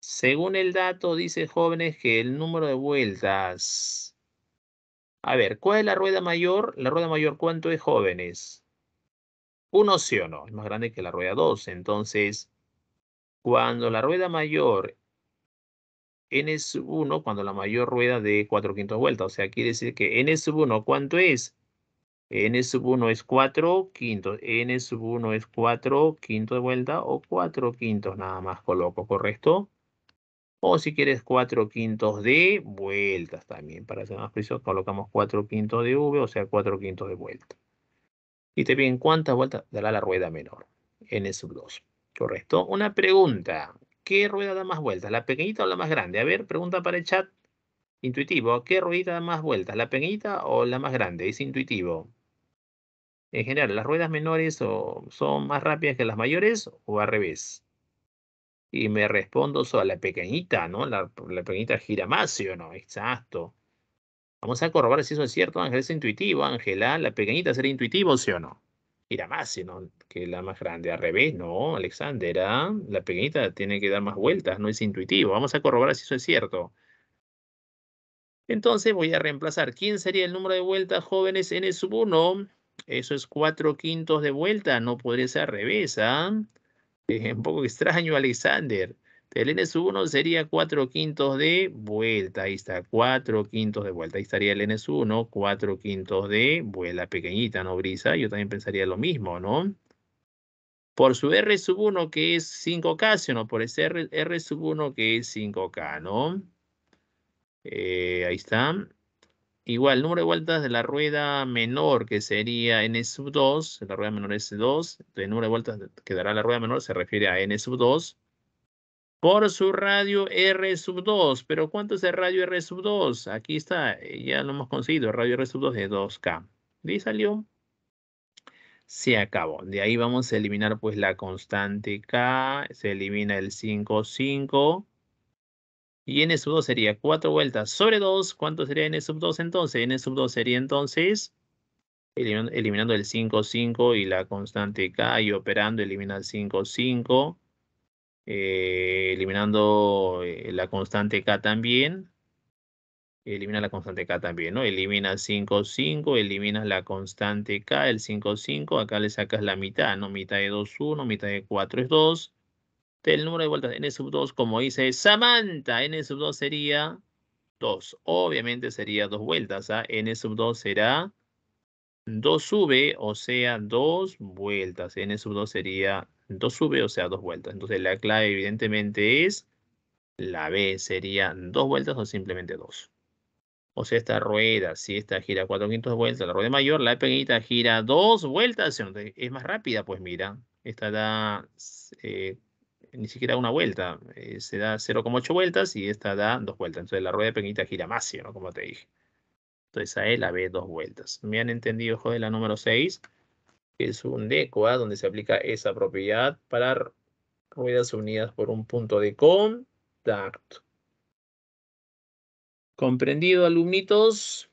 Según el dato, dice jóvenes que el número de vueltas... A ver, ¿cuál es la rueda mayor? La rueda mayor, ¿cuánto es jóvenes? Uno sí o no, es más grande que la rueda 2. Entonces, cuando la rueda mayor n sub 1, cuando la mayor rueda de 4 quintos vuelta, o sea, quiere decir que n sub 1, ¿cuánto es? n sub 1 es 4 quintos, n sub 1 es 4 quintos de vuelta o 4 quintos nada más coloco, ¿correcto? O si quieres 4 quintos de vueltas también, para ser más preciso, colocamos 4 quintos de V, o sea 4 quintos de vuelta. Y te piden cuántas vueltas dará la rueda menor, n sub 2. Correcto. Una pregunta. ¿Qué rueda da más vueltas? ¿La pequeñita o la más grande? A ver, pregunta para el chat. Intuitivo. ¿Qué ruedita da más vueltas? ¿La pequeñita o la más grande? Es intuitivo. En general, ¿las ruedas menores son más rápidas que las mayores o al revés? Y me respondo solo a la pequeñita, ¿no? La, pequeñita gira más, ¿sí o no? Exacto. Vamos a corroborar si eso es cierto, Ángel. Es intuitivo, Ángela. La pequeñita será intuitivo, ¿sí o no? Gira más, ¿sí o no? que la más grande. Al revés, no, Alexander, ¿ah? la pequeñita tiene que dar más vueltas, no es intuitivo. Vamos a corroborar si eso es cierto. Entonces voy a reemplazar. ¿Quién sería el número de vueltas jóvenes n sub 1? Eso es 4 quintos de vuelta, no podría ser al revés. ¿ah? Es un poco extraño, Alexander. El n sub 1 sería 4 quintos de vuelta. Ahí está, 4 quintos de vuelta. Ahí estaría el n sub 1, 4 quintos de vuelta pequeñita, ¿no, Brisa? Yo también pensaría lo mismo, ¿no? por su R sub 1 que es 5K, sino por ese R, sub 1 que es 5K, ¿no? Eh, ahí está. Igual, número de vueltas de la rueda menor, que sería N sub 2, la rueda menor es 2, el número de vueltas que dará la rueda menor se refiere a N sub 2, por su radio R sub 2. ¿Pero cuánto es el radio R sub 2? Aquí está, eh, ya lo hemos conseguido, el radio R sub 2 de 2K. Y salió se acabó. De ahí vamos a eliminar pues la constante K, se elimina el 5, 5. Y n sub 2 sería 4 vueltas sobre 2. ¿Cuánto sería n sub 2 entonces? n sub 2 sería entonces, eliminando, el 5, 5 y la constante K y operando, elimina el 5, 5. Eh, eliminando eh, la constante K también elimina la constante K también, ¿no? Elimina 5, 5, eliminas la constante K, el 5, 5, acá le sacas la mitad, ¿no? Mitad de 2, 1, mitad de 4 es 2. El número de vueltas n sub 2, como dice Samantha, n sub 2 sería 2. Obviamente sería 2 vueltas, ¿ah? n sub 2 será 2v, o sea, 2 vueltas. n sub 2 sería 2v, o sea, 2 vueltas. Entonces la clave evidentemente es la B, sería 2 vueltas o simplemente 2. O sea, esta rueda, si esta gira 400 vueltas, la rueda mayor, la pequeñita gira dos vueltas, es más rápida, pues mira, esta da eh, ni siquiera una vuelta, eh, se da 0,8 vueltas y esta da dos vueltas. Entonces la rueda pequeñita gira más, ¿no? Como te dije. Entonces a él la ve dos vueltas. Me han entendido, joder, la número 6, que es un DECOA, ¿ah? donde se aplica esa propiedad para ruedas unidas por un punto de contacto. ¿Comprendido, alumnitos?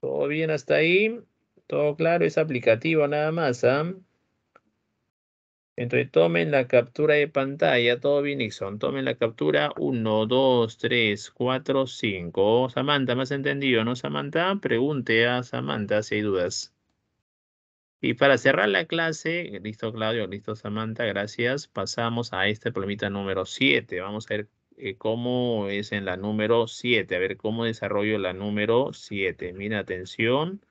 ¿Todo bien hasta ahí? Todo claro, es aplicativo nada más, ¿ah? Entonces tomen la captura de pantalla, todo bien, Nixon. Tomen la captura Uno, dos, tres, cuatro, cinco. Oh, Samantha, ¿más entendido, no, Samantha? Pregunte a Samantha si hay dudas. Y para cerrar la clase, listo Claudio, listo Samantha, gracias. Pasamos a este problemita número 7. Vamos a ver eh, cómo es en la número 7. A ver cómo desarrollo la número 7. Mira, atención.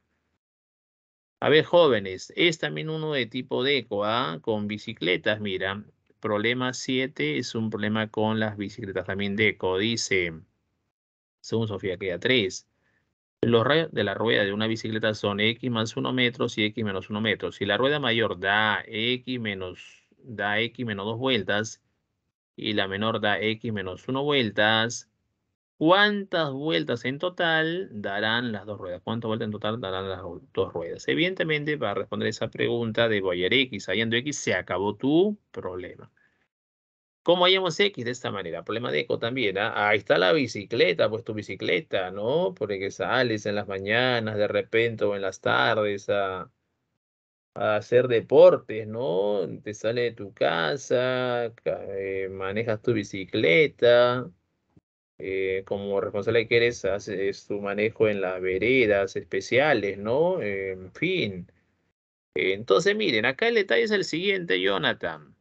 A ver, jóvenes, es también uno de tipo deco, ¿ah? Con bicicletas, mira. Problema 7 es un problema con las bicicletas también deco. Dice, según Sofía, queda 3. Los rayos de la rueda de una bicicleta son x más 1 metro y x menos 1 metro. Si la rueda mayor da x menos, da x menos 2 vueltas y la menor da x menos 1 vueltas, ¿cuántas vueltas en total darán las dos ruedas? ¿Cuántas vueltas en total darán las dos ruedas? Evidentemente, para responder esa pregunta de hallar x, hallando x, se acabó tu problema. ¿Cómo hallamos X de esta manera? Problema de eco también. ¿ah? Ahí está la bicicleta, pues tu bicicleta, ¿no? Porque sales en las mañanas de repente o en las tardes a, hacer deportes, ¿no? Te sale de tu casa, eh, manejas tu bicicleta, eh, como responsable que eres, haces tu manejo en las veredas especiales, ¿no? en fin. Entonces, miren, acá el detalle es el siguiente, Jonathan.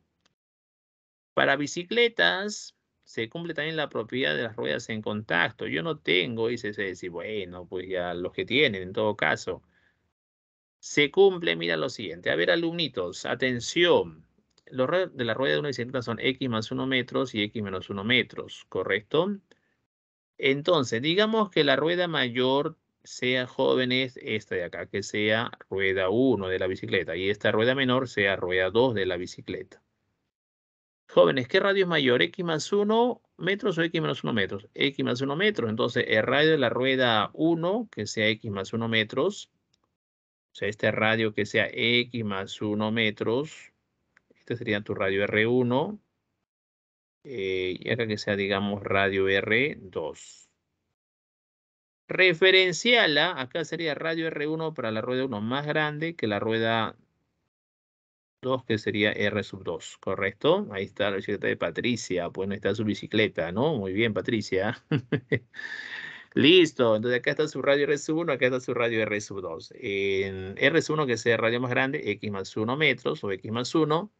Para bicicletas se cumple también la propiedad de las ruedas en contacto. Yo no tengo, dice, se decir, bueno, pues ya los que tienen en todo caso se cumple, mira lo siguiente. A ver, alumnitos, atención. Los de la rueda de una bicicleta son x más 1 metros y x menos 1 metros, ¿correcto? Entonces, digamos que la rueda mayor sea jóvenes, esta de acá, que sea rueda 1 de la bicicleta, y esta rueda menor sea rueda 2 de la bicicleta. Jóvenes, ¿qué radio es mayor? ¿X más 1 metros o X menos 1 metros? X más 1 metros. Entonces, el radio de la rueda 1, que sea X más 1 metros, o sea, este radio que sea X más 1 metros, este sería tu radio R1, eh, y acá que sea, digamos, radio R2. Referenciala, acá sería radio R1 para la rueda 1 más grande que la rueda 2, que sería R 2, ¿correcto? Ahí está la bicicleta de Patricia, pues no está su bicicleta, ¿no? Muy bien, Patricia. Listo, entonces acá está su radio R sub 1 acá está su radio R sub 2 En sub 1 que sea radio más grande, X más 1 metros o X más 1.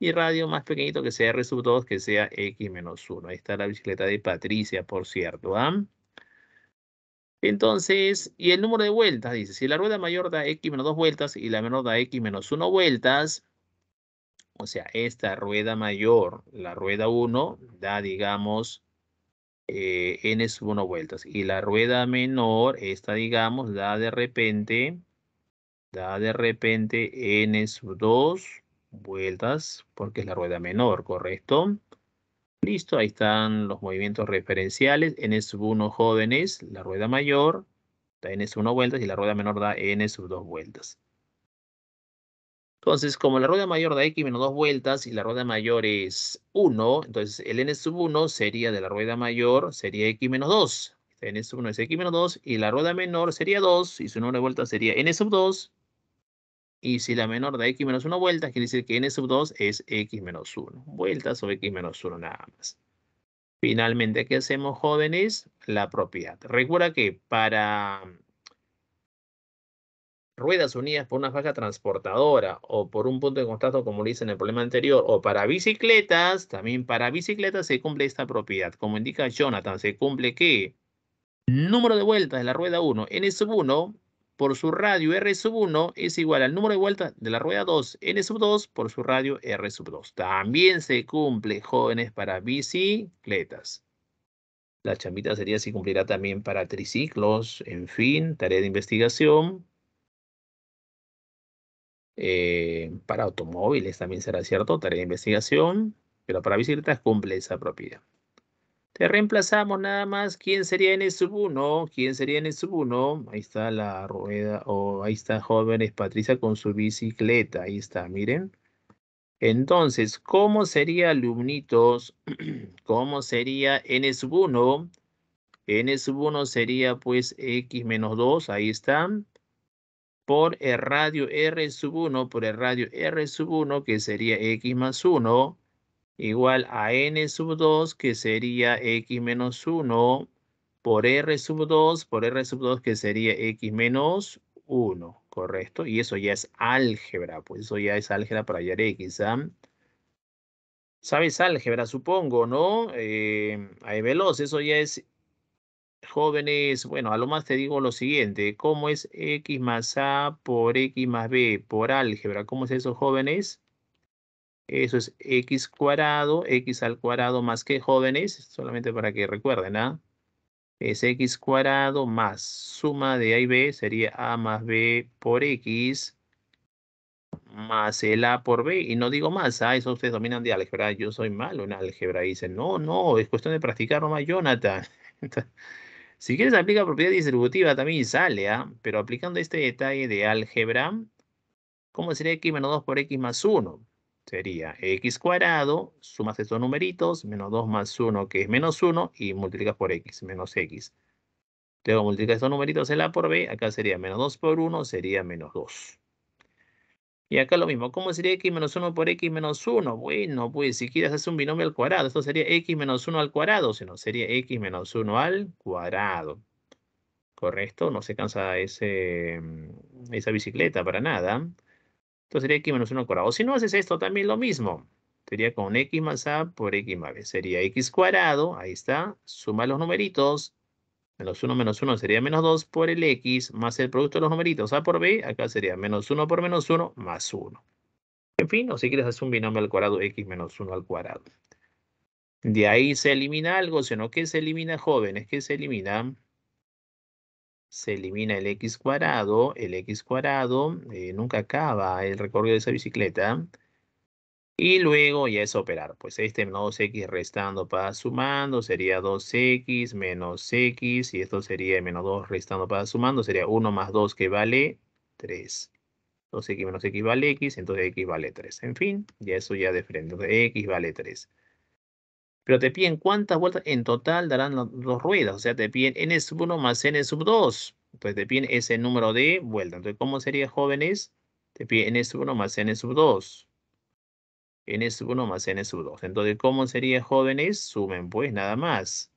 Y radio más pequeñito que sea R2 sub que sea X menos 1. Ahí está la bicicleta de Patricia, por cierto. ¿ah? Entonces, y el número de vueltas, dice, si la rueda mayor da X menos 2 vueltas y la menor da X menos 1 vueltas, o sea, esta rueda mayor, la rueda 1, da, digamos, eh, n sub 1 vueltas. Y la rueda menor, esta digamos, da de repente, da de repente n sub 2 vueltas, porque es la rueda menor, ¿correcto? Listo, ahí están los movimientos referenciales. n sub 1 jóvenes, la rueda mayor, da n sub 1 vueltas y la rueda menor da n sub 2 vueltas. Entonces, como la rueda mayor da x menos dos vueltas y la rueda mayor es 1, entonces el n sub 1 sería de la rueda mayor, sería x menos 2. n sub 1 es x menos 2 y la rueda menor sería 2 y su número de vueltas sería n sub 2. Y si la menor da x menos 1 vueltas, quiere decir que n sub 2 es x menos 1 vueltas o x menos 1 nada más. Finalmente, ¿qué hacemos, jóvenes? La propiedad. Recuerda que para ruedas unidas por una faja transportadora o por un punto de contacto, como lo hice en el problema anterior, o para bicicletas, también para bicicletas se cumple esta propiedad. Como indica Jonathan, se cumple que número de vueltas de la rueda 1, n sub 1, por su radio r sub 1 es igual al número de vueltas de la rueda 2, n sub 2, por su radio r sub 2. También se cumple, jóvenes, para bicicletas. La chambita sería si cumplirá también para triciclos, en fin, tarea de investigación, eh, para automóviles también será cierto, tarea de investigación, pero para bicicletas cumple esa propiedad. Te reemplazamos nada más. ¿Quién sería N sub 1? ¿Quién sería N sub 1? Ahí está la rueda, o ahí está jóvenes Patricia con su bicicleta. Ahí está, miren. Entonces, ¿cómo sería, alumnitos? ¿Cómo sería n sub 1? n sub 1 sería pues x menos 2, ahí está por el radio R sub 1, por el radio R sub 1, que sería X más 1, igual a N sub 2, que sería X menos 1, por R sub 2, por R sub 2, que sería X menos 1, ¿correcto? Y eso ya es álgebra, pues eso ya es álgebra para hallar X, ¿ah? ¿Sabes álgebra? Supongo, ¿no? Eh, ahí veloz, eso ya es jóvenes, bueno, a lo más te digo lo siguiente, ¿cómo es X más A por X más B por álgebra? ¿Cómo es eso, jóvenes? Eso es X cuadrado, X al cuadrado más que jóvenes, solamente para que recuerden, ¿ah? Es X cuadrado más suma de A y B sería A más B por X más el A por B. Y no digo más, ah, eso ustedes dominan de álgebra. Yo soy malo en álgebra. Y dicen, no, no, es cuestión de practicar nomás, Jonathan. Si quieres aplica propiedad distributiva también sale, ¿ah? Pero aplicando este detalle de álgebra, ¿cómo sería x menos 2 por x más 1? Sería x cuadrado, sumas estos numeritos, menos 2 más 1 que es menos 1 y multiplicas por x, menos x. Luego multiplicas estos numeritos en A por B, acá sería menos 2 por 1, sería menos 2. Y acá lo mismo, ¿cómo sería x menos 1 por x menos 1? Bueno, pues si quieres hacer un binomio al cuadrado, esto sería x menos 1 al cuadrado, sino sería x menos 1 al cuadrado. ¿Correcto? No se cansa ese, mm, esa bicicleta para nada. Entonces sería x menos 1 al cuadrado. Si no haces esto, también lo mismo. Sería con x más a por x más b. Sería x cuadrado, ahí está, suma los numeritos, menos 1 menos 1 sería menos 2 por el x más el producto de los numeritos a por b. Acá sería menos 1 por menos 1 más 1. En fin, o si quieres hacer un binomio al cuadrado x menos 1 al cuadrado. De ahí se elimina algo, sino que se elimina, jóvenes, que se elimina. Se elimina el x cuadrado, el x cuadrado, eh, nunca acaba el recorrido de esa bicicleta. Y luego ya es operar. Pues este menos 2 x restando para sumando sería 2x menos x. Y esto sería menos 2 restando para sumando. Sería 1 más 2 que vale 3. 2x menos x vale x. Entonces x vale 3. En fin, ya eso ya de frente. Entonces x vale 3. Pero te piden cuántas vueltas en total darán las dos ruedas. O sea, te piden n sub 1 más n sub 2. Entonces te piden ese número de vueltas. Entonces, ¿cómo sería, jóvenes? Te piden n sub 1 más n sub 2 N sub 1 más sub 2 Entonces, ¿cómo sería jóvenes? Sumen pues nada más.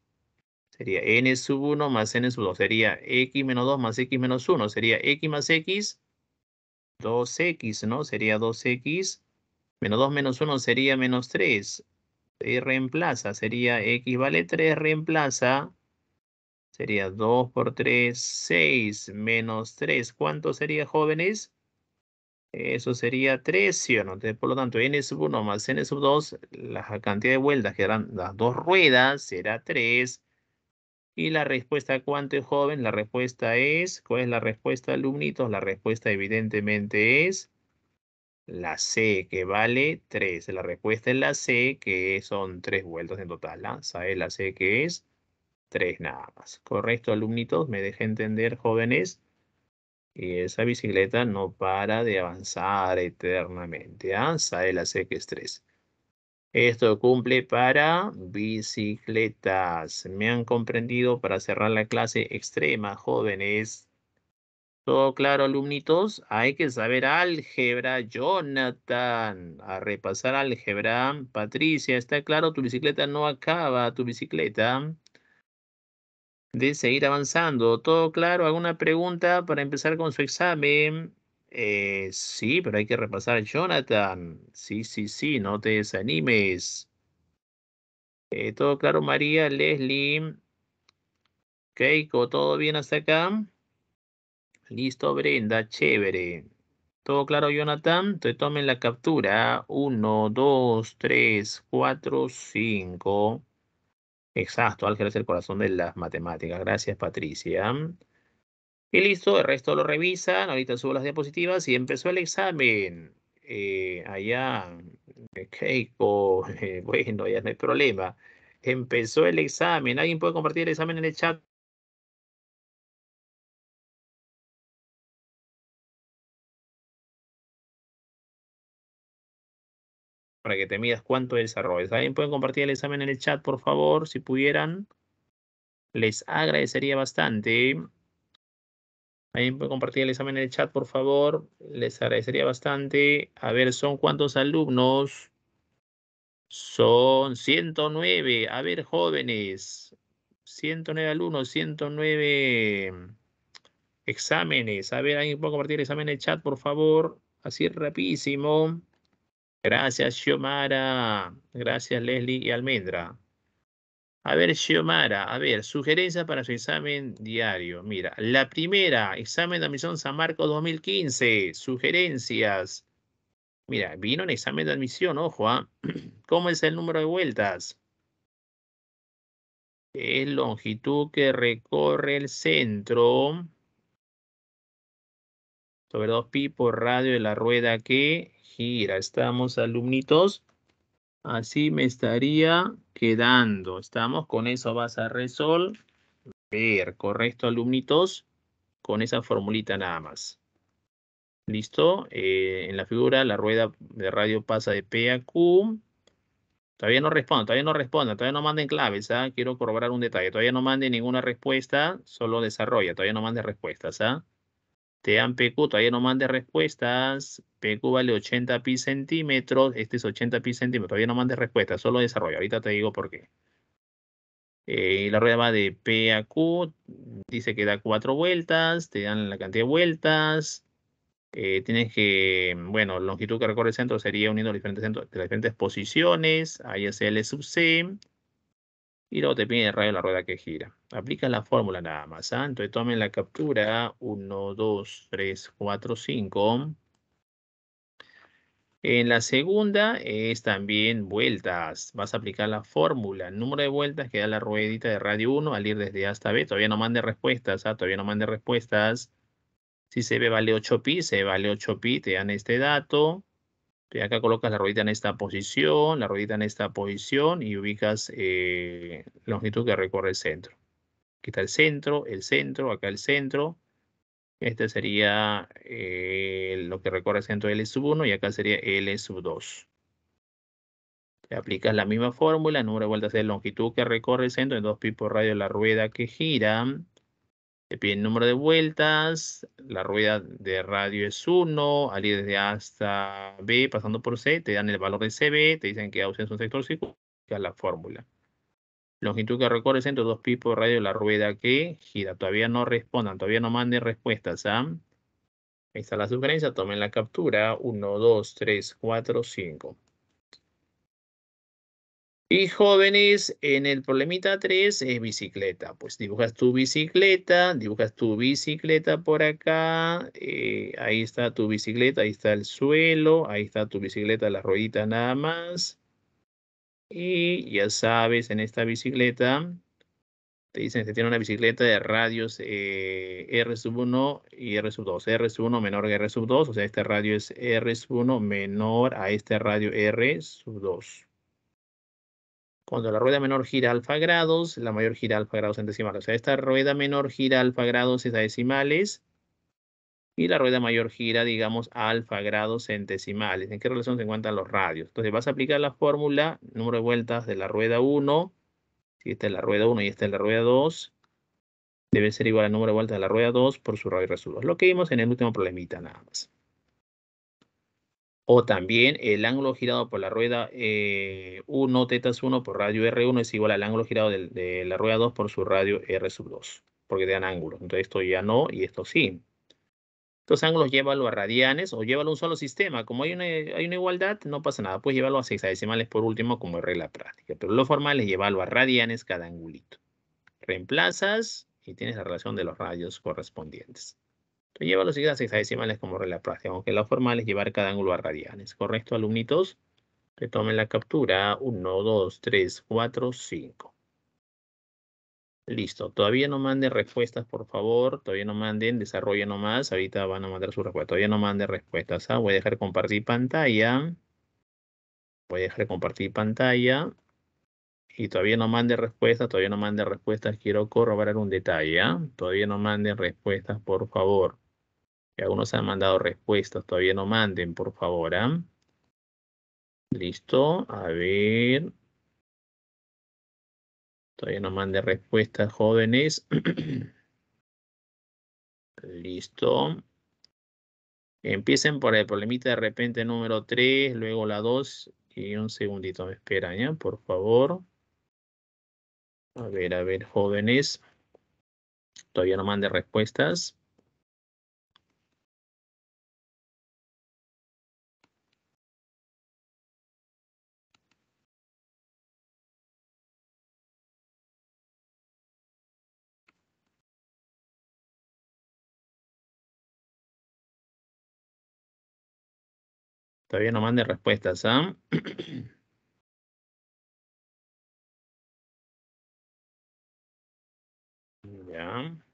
Sería N sub 1 más N sub 2. Sería X menos 2 más X menos 1. Sería X más X, 2X, ¿no? Sería 2X. Menos 2 menos 1 sería menos 3. Y reemplaza. Sería X vale 3, reemplaza. Sería 2 por 3, 6 menos 3. ¿Cuánto sería, jóvenes? Eso sería 3, ¿sí Entonces, por lo tanto, n sub 1 más n sub 2, la cantidad de vueltas que darán las dos ruedas será 3. Y la respuesta, ¿cuánto es joven? La respuesta es, ¿cuál es la respuesta, alumnitos? La respuesta evidentemente es la C, que vale 3. La respuesta es la C, que son 3 vueltas en total. ¿la? ¿ah? ¿Sabe la C que es? 3 nada más. ¿Correcto, alumnitos? ¿Me deja entender, jóvenes? Y esa bicicleta no para de avanzar eternamente. ¿ah? Sale la CX3. Esto cumple para bicicletas. ¿Me han comprendido para cerrar la clase extrema, jóvenes? ¿Todo claro, alumnitos? Hay que saber álgebra, Jonathan. A repasar álgebra. Patricia, ¿está claro? Tu bicicleta no acaba, tu bicicleta de seguir avanzando. ¿Todo claro? ¿Alguna pregunta para empezar con su examen? Eh, sí, pero hay que repasar, Jonathan. Sí, sí, sí, no te desanimes. Eh, ¿Todo claro, María, Leslie? Keiko, ¿todo bien hasta acá? Listo, Brenda, chévere. ¿Todo claro, Jonathan? Te tomen la captura. Uno, dos, tres, cuatro, cinco. Exacto, álgebra es el corazón de las matemáticas. Gracias, Patricia. Y listo, el resto lo revisan. Ahorita subo las diapositivas y empezó el examen. Eh, allá, Keiko, bueno, ya no hay problema. Empezó el examen. ¿Alguien puede compartir el examen en el chat, para que te midas cuánto desarrollas. ¿Alguien puede compartir el examen en el chat, por favor? Si pudieran, les agradecería bastante. ¿Alguien puede compartir el examen en el chat, por favor? Les agradecería bastante. A ver, ¿son cuántos alumnos? Son 109. A ver, jóvenes. 109 alumnos, 109 exámenes. A ver, ¿alguien puede compartir el examen en el chat, por favor? Así rapidísimo. Gracias, Xiomara. Gracias, Leslie y Almendra. A ver, Xiomara, a ver, sugerencias para su examen diario. Mira, la primera, examen de admisión San Marcos 2015, sugerencias. Mira, vino un examen de admisión, ojo, ¿ah? ¿Cómo es el número de vueltas? Es longitud que recorre el centro sobre 2pi por radio de la rueda que gira. Estamos, alumnitos. Así me estaría quedando. Estamos, con eso vas a resolver. Correcto, alumnitos. Con esa formulita nada más. ¿Listo? Eh, en la figura la rueda de radio pasa de P a Q. Todavía no responde, todavía no responde, todavía no manden claves, ¿ah? Quiero corroborar un detalle. Todavía no manden ninguna respuesta, solo desarrolla. Todavía no mande respuestas, ¿ah? Te dan PQ, todavía no mandes respuestas. PQ vale 80 pi centímetros. Este es 80 pi centímetros. Todavía no mandes respuestas, solo desarrollo. Ahorita te digo por qué. Eh, la rueda va de P a Q. Dice que da cuatro vueltas. Te dan la cantidad de vueltas. Eh, tienes que, bueno, longitud que recorre el centro sería uniendo diferentes centros diferentes posiciones. Ahí es sub C y luego te pide el radio de la rueda que gira. Aplica la fórmula nada más. ¿ah? Entonces tomen la captura 1, 2, 3, 4, 5. En la segunda es también vueltas. Vas a aplicar la fórmula, número de vueltas que da la ruedita de radio 1 al ir desde A hasta B. Todavía no mande respuestas, ¿ah? todavía no mande respuestas. Si se ve vale 8pi, se vale 8pi, te dan este dato acá colocas la ruedita en esta posición, la ruedita en esta posición y ubicas la eh, longitud que recorre el centro. Aquí está el centro, el centro, acá el centro. Este sería eh, lo que recorre el centro L sub 1 y acá sería L sub 2. aplicas la misma fórmula, número de vueltas de longitud que recorre el centro en dos pi por radio de la rueda que gira te piden número de vueltas, la rueda de radio es 1, al ir desde A hasta B, pasando por C, te dan el valor de CB, te dicen que ausencia es un sector circular, la fórmula. Longitud que recorre el centro, dos pi por radio la rueda que gira. Todavía no respondan, todavía no manden respuestas. ¿ah? Ahí está la sugerencia, tomen la captura. 1, 2, 3, 4, 5. Y jóvenes, en el problemita 3 es bicicleta. Pues dibujas tu bicicleta, dibujas tu bicicleta por acá. Eh, ahí está tu bicicleta, ahí está el suelo, ahí está tu bicicleta, la ruedita nada más. Y ya sabes, en esta bicicleta, te dicen que tiene una bicicleta de radios eh, R R1 y R2. sub R1 menor que R2, o sea, este radio es R1 menor a este radio R2. Cuando la rueda menor gira alfa grados, la mayor gira alfa grados en O sea, esta rueda menor gira alfa grados en decimales y la rueda mayor gira, digamos, alfa grados centesimales. ¿En qué relación se encuentran los radios? Entonces vas a aplicar la fórmula, número de vueltas de la rueda 1, si esta es la rueda 1 y esta es la rueda 2, debe ser igual al número de vueltas de la rueda 2 por su radio Es Lo que vimos en el último problemita nada más. O también el ángulo girado por la rueda eh, 1, tetas 1 por radio R1 es igual al ángulo girado de, la rueda 2 por su radio R sub 2, porque te dan ángulo. Entonces esto ya no y esto sí. Estos ángulos llévalo a radianes o llévalo a un solo sistema. Como hay una, hay una igualdad, no pasa nada. Puedes llevarlo a decimales por último como regla práctica. Pero lo formal es llevarlo a radianes cada angulito. Reemplazas y tienes la relación de los radios correspondientes. Entonces, lleva las siglas hexadecimales como práctica. aunque la forma es llevar cada ángulo a radianes. ¿Correcto, alumnitos? Retomen la captura. 1, 2, 3, 4, 5. Listo. Todavía no manden respuestas, por favor. Todavía no manden. Desarrollen nomás. Ahorita van a mandar su respuesta. Todavía no manden respuestas. ¿ah? Voy a dejar compartir pantalla. Voy a dejar compartir pantalla. Y todavía no manden respuestas. Todavía no manden respuestas. Quiero corroborar un detalle. ¿ah? Todavía no manden respuestas, por favor. Algunos han mandado respuestas, todavía no manden, por favor. ¿ah? Listo, a ver. Todavía no manden respuestas, jóvenes. Listo. Empiecen por el problemita de repente número 3, luego la 2 y un segundito me esperan, ¿ya? Por favor. A ver, a ver, jóvenes. Todavía no mande respuestas. Todavía no mande respuestas, ¿ah? Sam. ya.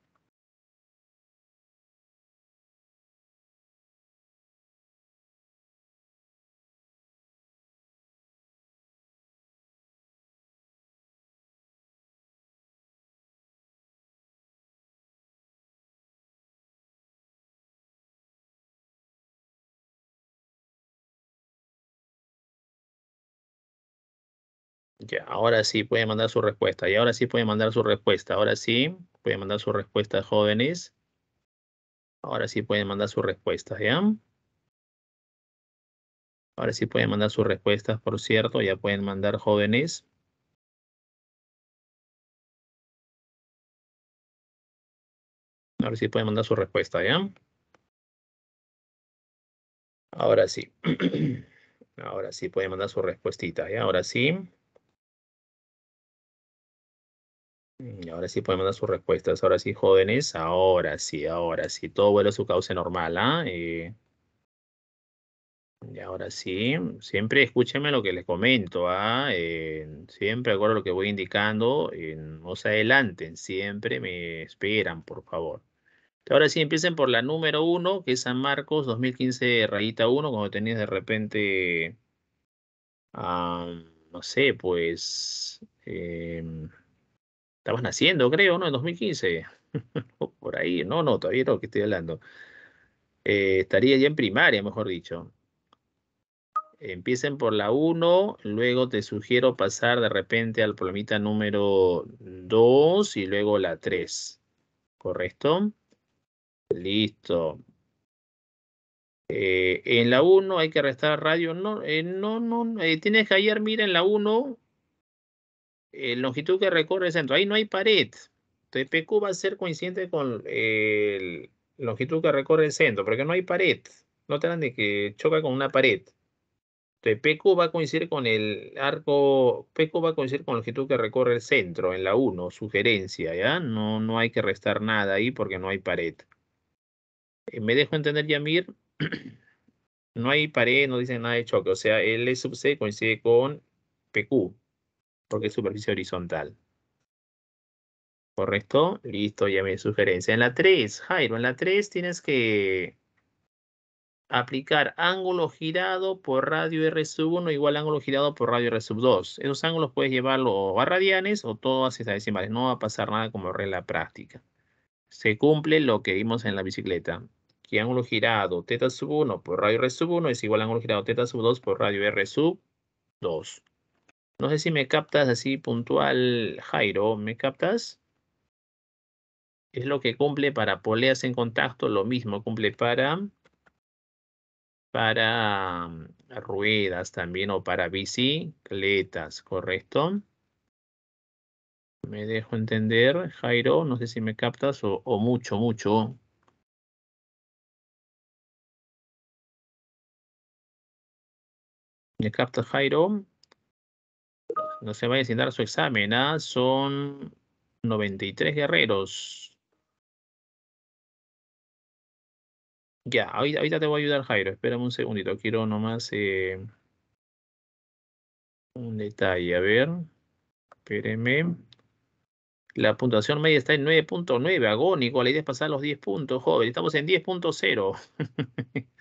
ahora sí puede mandar su respuesta. Y ahora sí puede mandar su respuesta. Ahora sí puede mandar su respuesta, jóvenes. Ahora sí pueden mandar sus respuestas, ¿ya? Ahora sí pueden mandar sus respuestas, por cierto. Ya pueden mandar jóvenes. Ahora sí pueden mandar su respuesta, ¿ya? Ahora sí. Ahora sí pueden mandar su respuestita, ¿ya? Ahora sí. Mm, ahora sí podemos dar sus respuestas. Ahora sí, jóvenes. Ahora sí, ahora sí. Todo vuelve a su causa normal, ¿ah? Eh, y ahora sí, siempre escúchenme lo que les comento, ¿ah? Eh, siempre acuerdo lo que voy indicando. Eh, no se adelanten, siempre me esperan, por favor. Ahora sí, empiecen por la número uno, que es San Marcos 2015, rayita 1, cuando tenías de repente, no sé, pues... Em, estabas naciendo, creo, ¿no? En 2015. Por ahí, no, no, todavía no, que estoy hablando. Eh, estaría ya en primaria, mejor dicho. Empiecen por la 1, luego te sugiero pasar de repente al problemita número 2 y luego la 3. ¿Correcto? Listo. Eh, en la 1 hay que restar radio. No, eh, no, no. tienes que ayer, mira, en la 1 el eh, longitud que recorre el centro. Ahí no hay pared. Entonces PQ va a ser coincidente con eh, el longitud que recorre el centro, porque no hay pared. No te de que choca con una pared. Entonces PQ va a coincidir con el arco, PQ va a coincidir con la longitud que recorre el centro en la 1, sugerencia, ¿ya? No, no hay que restar nada ahí porque no hay pared. Eh, ¿Me dejo entender, Yamir? no hay pared, no dicen nada de choque. O sea, L sub C coincide con PQ porque es superficie horizontal. ¿Correcto? Listo, ya me sugerencia. En la 3, Jairo, en la 3 tienes que aplicar ángulo girado por radio R sub 1 igual ángulo girado por radio R sub 2. Esos ángulos puedes llevarlo a radianes o todas estas decimales. No va a pasar nada como la práctica. Se cumple lo que vimos en la bicicleta. Que ángulo girado teta sub 1 por radio R sub 1 es igual ángulo girado teta sub 2 por radio R sub 2. No sé si me captas así puntual, Jairo, ¿me captas? Es lo que cumple para poleas en contacto, lo mismo cumple para, para mm, ruedas también o para bicicletas, ¿correcto? Me dejo entender, Jairo, no sé si me captas o, o mucho, mucho. ¿Me captas, Jairo? No se vaya sin dar su examen, ¿ah? Son 93 guerreros. Ya, ahorita, te voy a ayudar, Jairo. Espérame un segundito. Quiero nomás eh, un detalle. A ver. Espéreme. La puntuación media está en 9.9, agónico. La idea es pasar los 10 puntos, joven. Estamos en 10.0.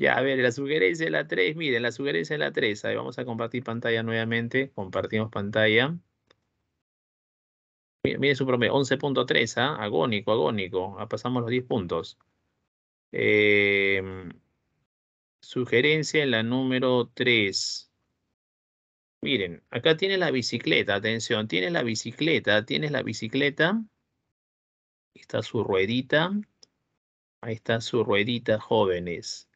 Ya, a ver, la sugerencia de la 3, miren, la sugerencia de la 3. Ahí vamos a compartir pantalla nuevamente. Compartimos pantalla. Miren, su promedio, 11.3, ¿ah? agónico, agónico. Ah, pasamos los 10 puntos. Em, sugerencia en la número 3. Miren, acá tiene la bicicleta, atención, Tiene la bicicleta, tiene la bicicleta. está su ruedita. Ahí está su ruedita, jóvenes.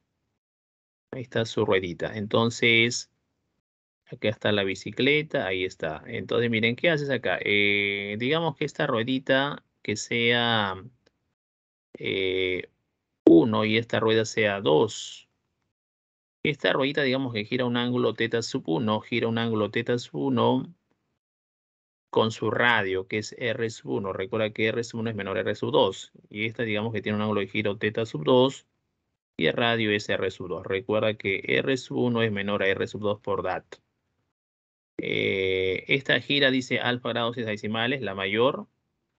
Ahí está su ruedita. Entonces, acá está la bicicleta, ahí está. Entonces, miren, ¿qué haces acá? Eh, digamos que esta ruedita que sea 1 eh, y esta rueda sea 2. Esta ruedita, digamos que gira un ángulo teta sub 1, gira un ángulo teta sub 1 con su radio, que es R sub 1. Recuerda que R sub 1 es menor a R sub 2. Y esta, digamos que tiene un ángulo de giro teta sub 2 y el radio es R sub 2. Recuerda que R sub 1 es menor a R sub 2 por dato. Eh, esta gira dice alfa grados hexadecimales, la mayor,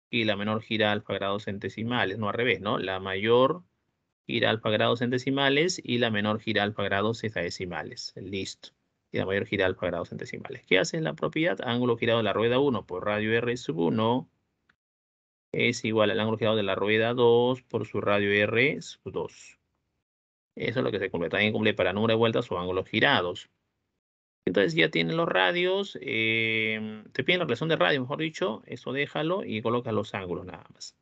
y la menor gira alfa grados centesimales, no al revés, ¿no? La mayor gira alfa grados centesimales y la menor gira alfa grados hexadecimales. Listo. Y la mayor gira alfa grados centesimales. ¿Qué hace la propiedad? Ángulo girado de la rueda 1 por radio R sub 1 es igual al ángulo girado de la rueda 2 por su radio R sub 2. Eso es lo que se cumple. También cumple para número de vueltas o ángulos girados. Entonces ya tienen los radios, em, te piden la relación de radios, mejor dicho, eso déjalo y coloca los ángulos nada más.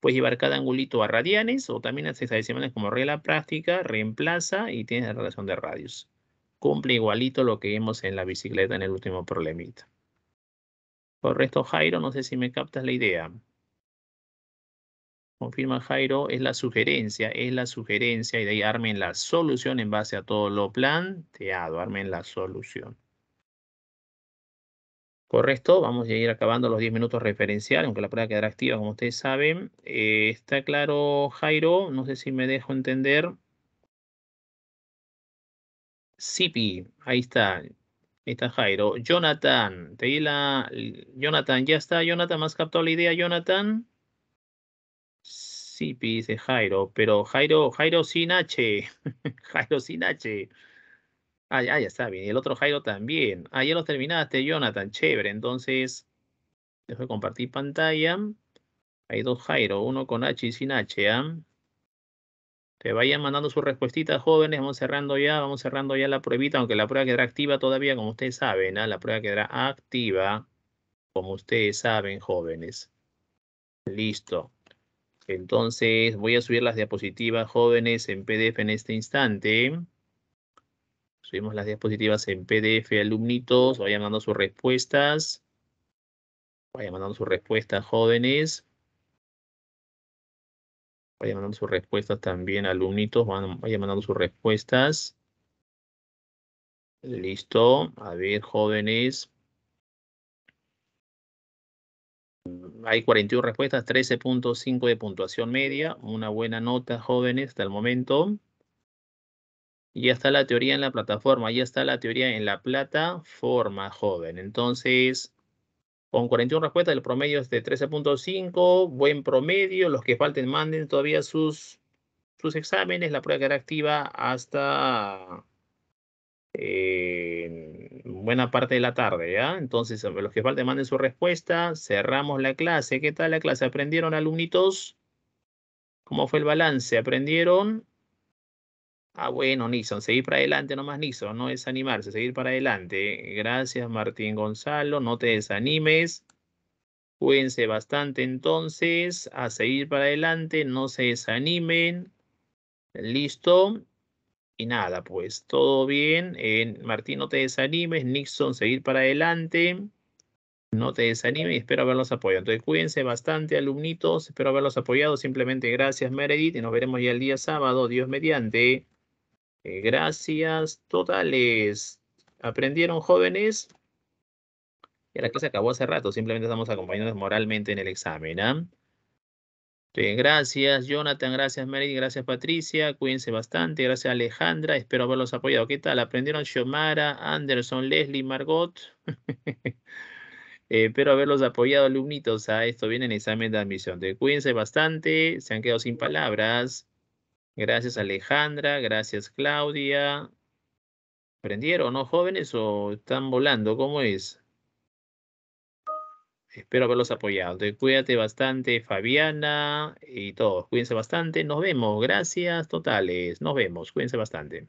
Puedes llevar cada angulito a radianes o también a hexadecimales como regla práctica, reemplaza y tienes la relación de radios. Cumple igualito lo que vimos en la bicicleta en el último problemita. resto Jairo, no sé si me captas la idea confirma Jairo, es la sugerencia, es la sugerencia y de ahí armen la solución en base a todo lo planteado, armen la solución. Correcto, vamos a ir acabando los 10 minutos referencial, aunque la prueba quedará activa, como ustedes saben. Eh, ¿Está claro, Jairo? No sé si me dejo entender. Sipi, ahí está. Ahí está Jairo. Jonathan, te di la... Jonathan, ya está. Jonathan, ¿más captado la idea, Jonathan? Sí, dice Jairo, pero Jairo, Jairo sin H. Jairo sin H. Ah, ya, está bien. Y el otro Jairo también. Ah, ya lo terminaste, Jonathan. Chévere. Entonces, dejo compartir pantalla. Hay dos Jairo, uno con H y sin H. ¿ah? Te vayan mandando sus respuestitas, jóvenes. Vamos cerrando ya, vamos cerrando ya la pruebita, aunque la prueba quedará activa todavía, como ustedes saben. ¿ah? La prueba quedará activa, como ustedes saben, jóvenes. Listo. Entonces voy a subir las diapositivas jóvenes en PDF en este instante. Subimos las diapositivas en PDF, alumnitos. Vayan mandando sus respuestas. Vayan dando sus respuestas, jóvenes. Vayan dando sus respuestas también, alumnitos. Vayan mandando sus respuestas. Listo. A ver, jóvenes. hay 41 respuestas, 13.5 de puntuación media, una buena nota, jóvenes, hasta el momento. Ya está la teoría en la plataforma, ya está la teoría en la plataforma, joven. Entonces, con 41 respuestas, el promedio es de 13.5, buen promedio. Los que falten manden todavía sus, sus exámenes, la prueba quedará activa hasta eh, buena parte de la tarde, ¿ya? ¿ah? Entonces, los que falten manden su respuesta, cerramos la clase. ¿Qué tal la clase? ¿Aprendieron, alumnitos? ¿Cómo fue el balance? ¿Aprendieron? Ah, bueno, Nixon, seguir para adelante nomás, Nixon, no desanimarse, seguir para adelante. Gracias, Martín Gonzalo, no te desanimes. Cuídense bastante entonces, a seguir para adelante, no se desanimen. Listo. Y nada, pues todo bien. Eh, Martín, no te desanimes. Nixon, seguir para adelante. No te desanimes y espero haberlos apoyado. Entonces, cuídense bastante, alumnitos. Espero haberlos apoyado. Simplemente gracias, Meredith. Y nos veremos ya el día sábado, Dios mediante. Eh, gracias totales. ¿Aprendieron jóvenes? Y la clase acabó hace rato. Simplemente estamos acompañándoles moralmente en el examen. ¿ah? gracias Jonathan, gracias Mary, gracias Patricia, cuídense bastante, gracias Alejandra, espero haberlos apoyado. ¿Qué tal? ¿Aprendieron Xiomara, Anderson, Leslie, Margot? Eh, espero haberlos apoyado, alumnitos, a esto viene el examen de admisión. cuídense bastante, se han quedado sin palabras. Gracias Alejandra, gracias Claudia. ¿Aprendieron, no jóvenes, o están volando? ¿Cómo es? Espero haberlos apoyado. cuídate bastante, Fabiana, y todos. Cuídense bastante. Nos vemos. Gracias, totales. Nos vemos. Cuídense bastante.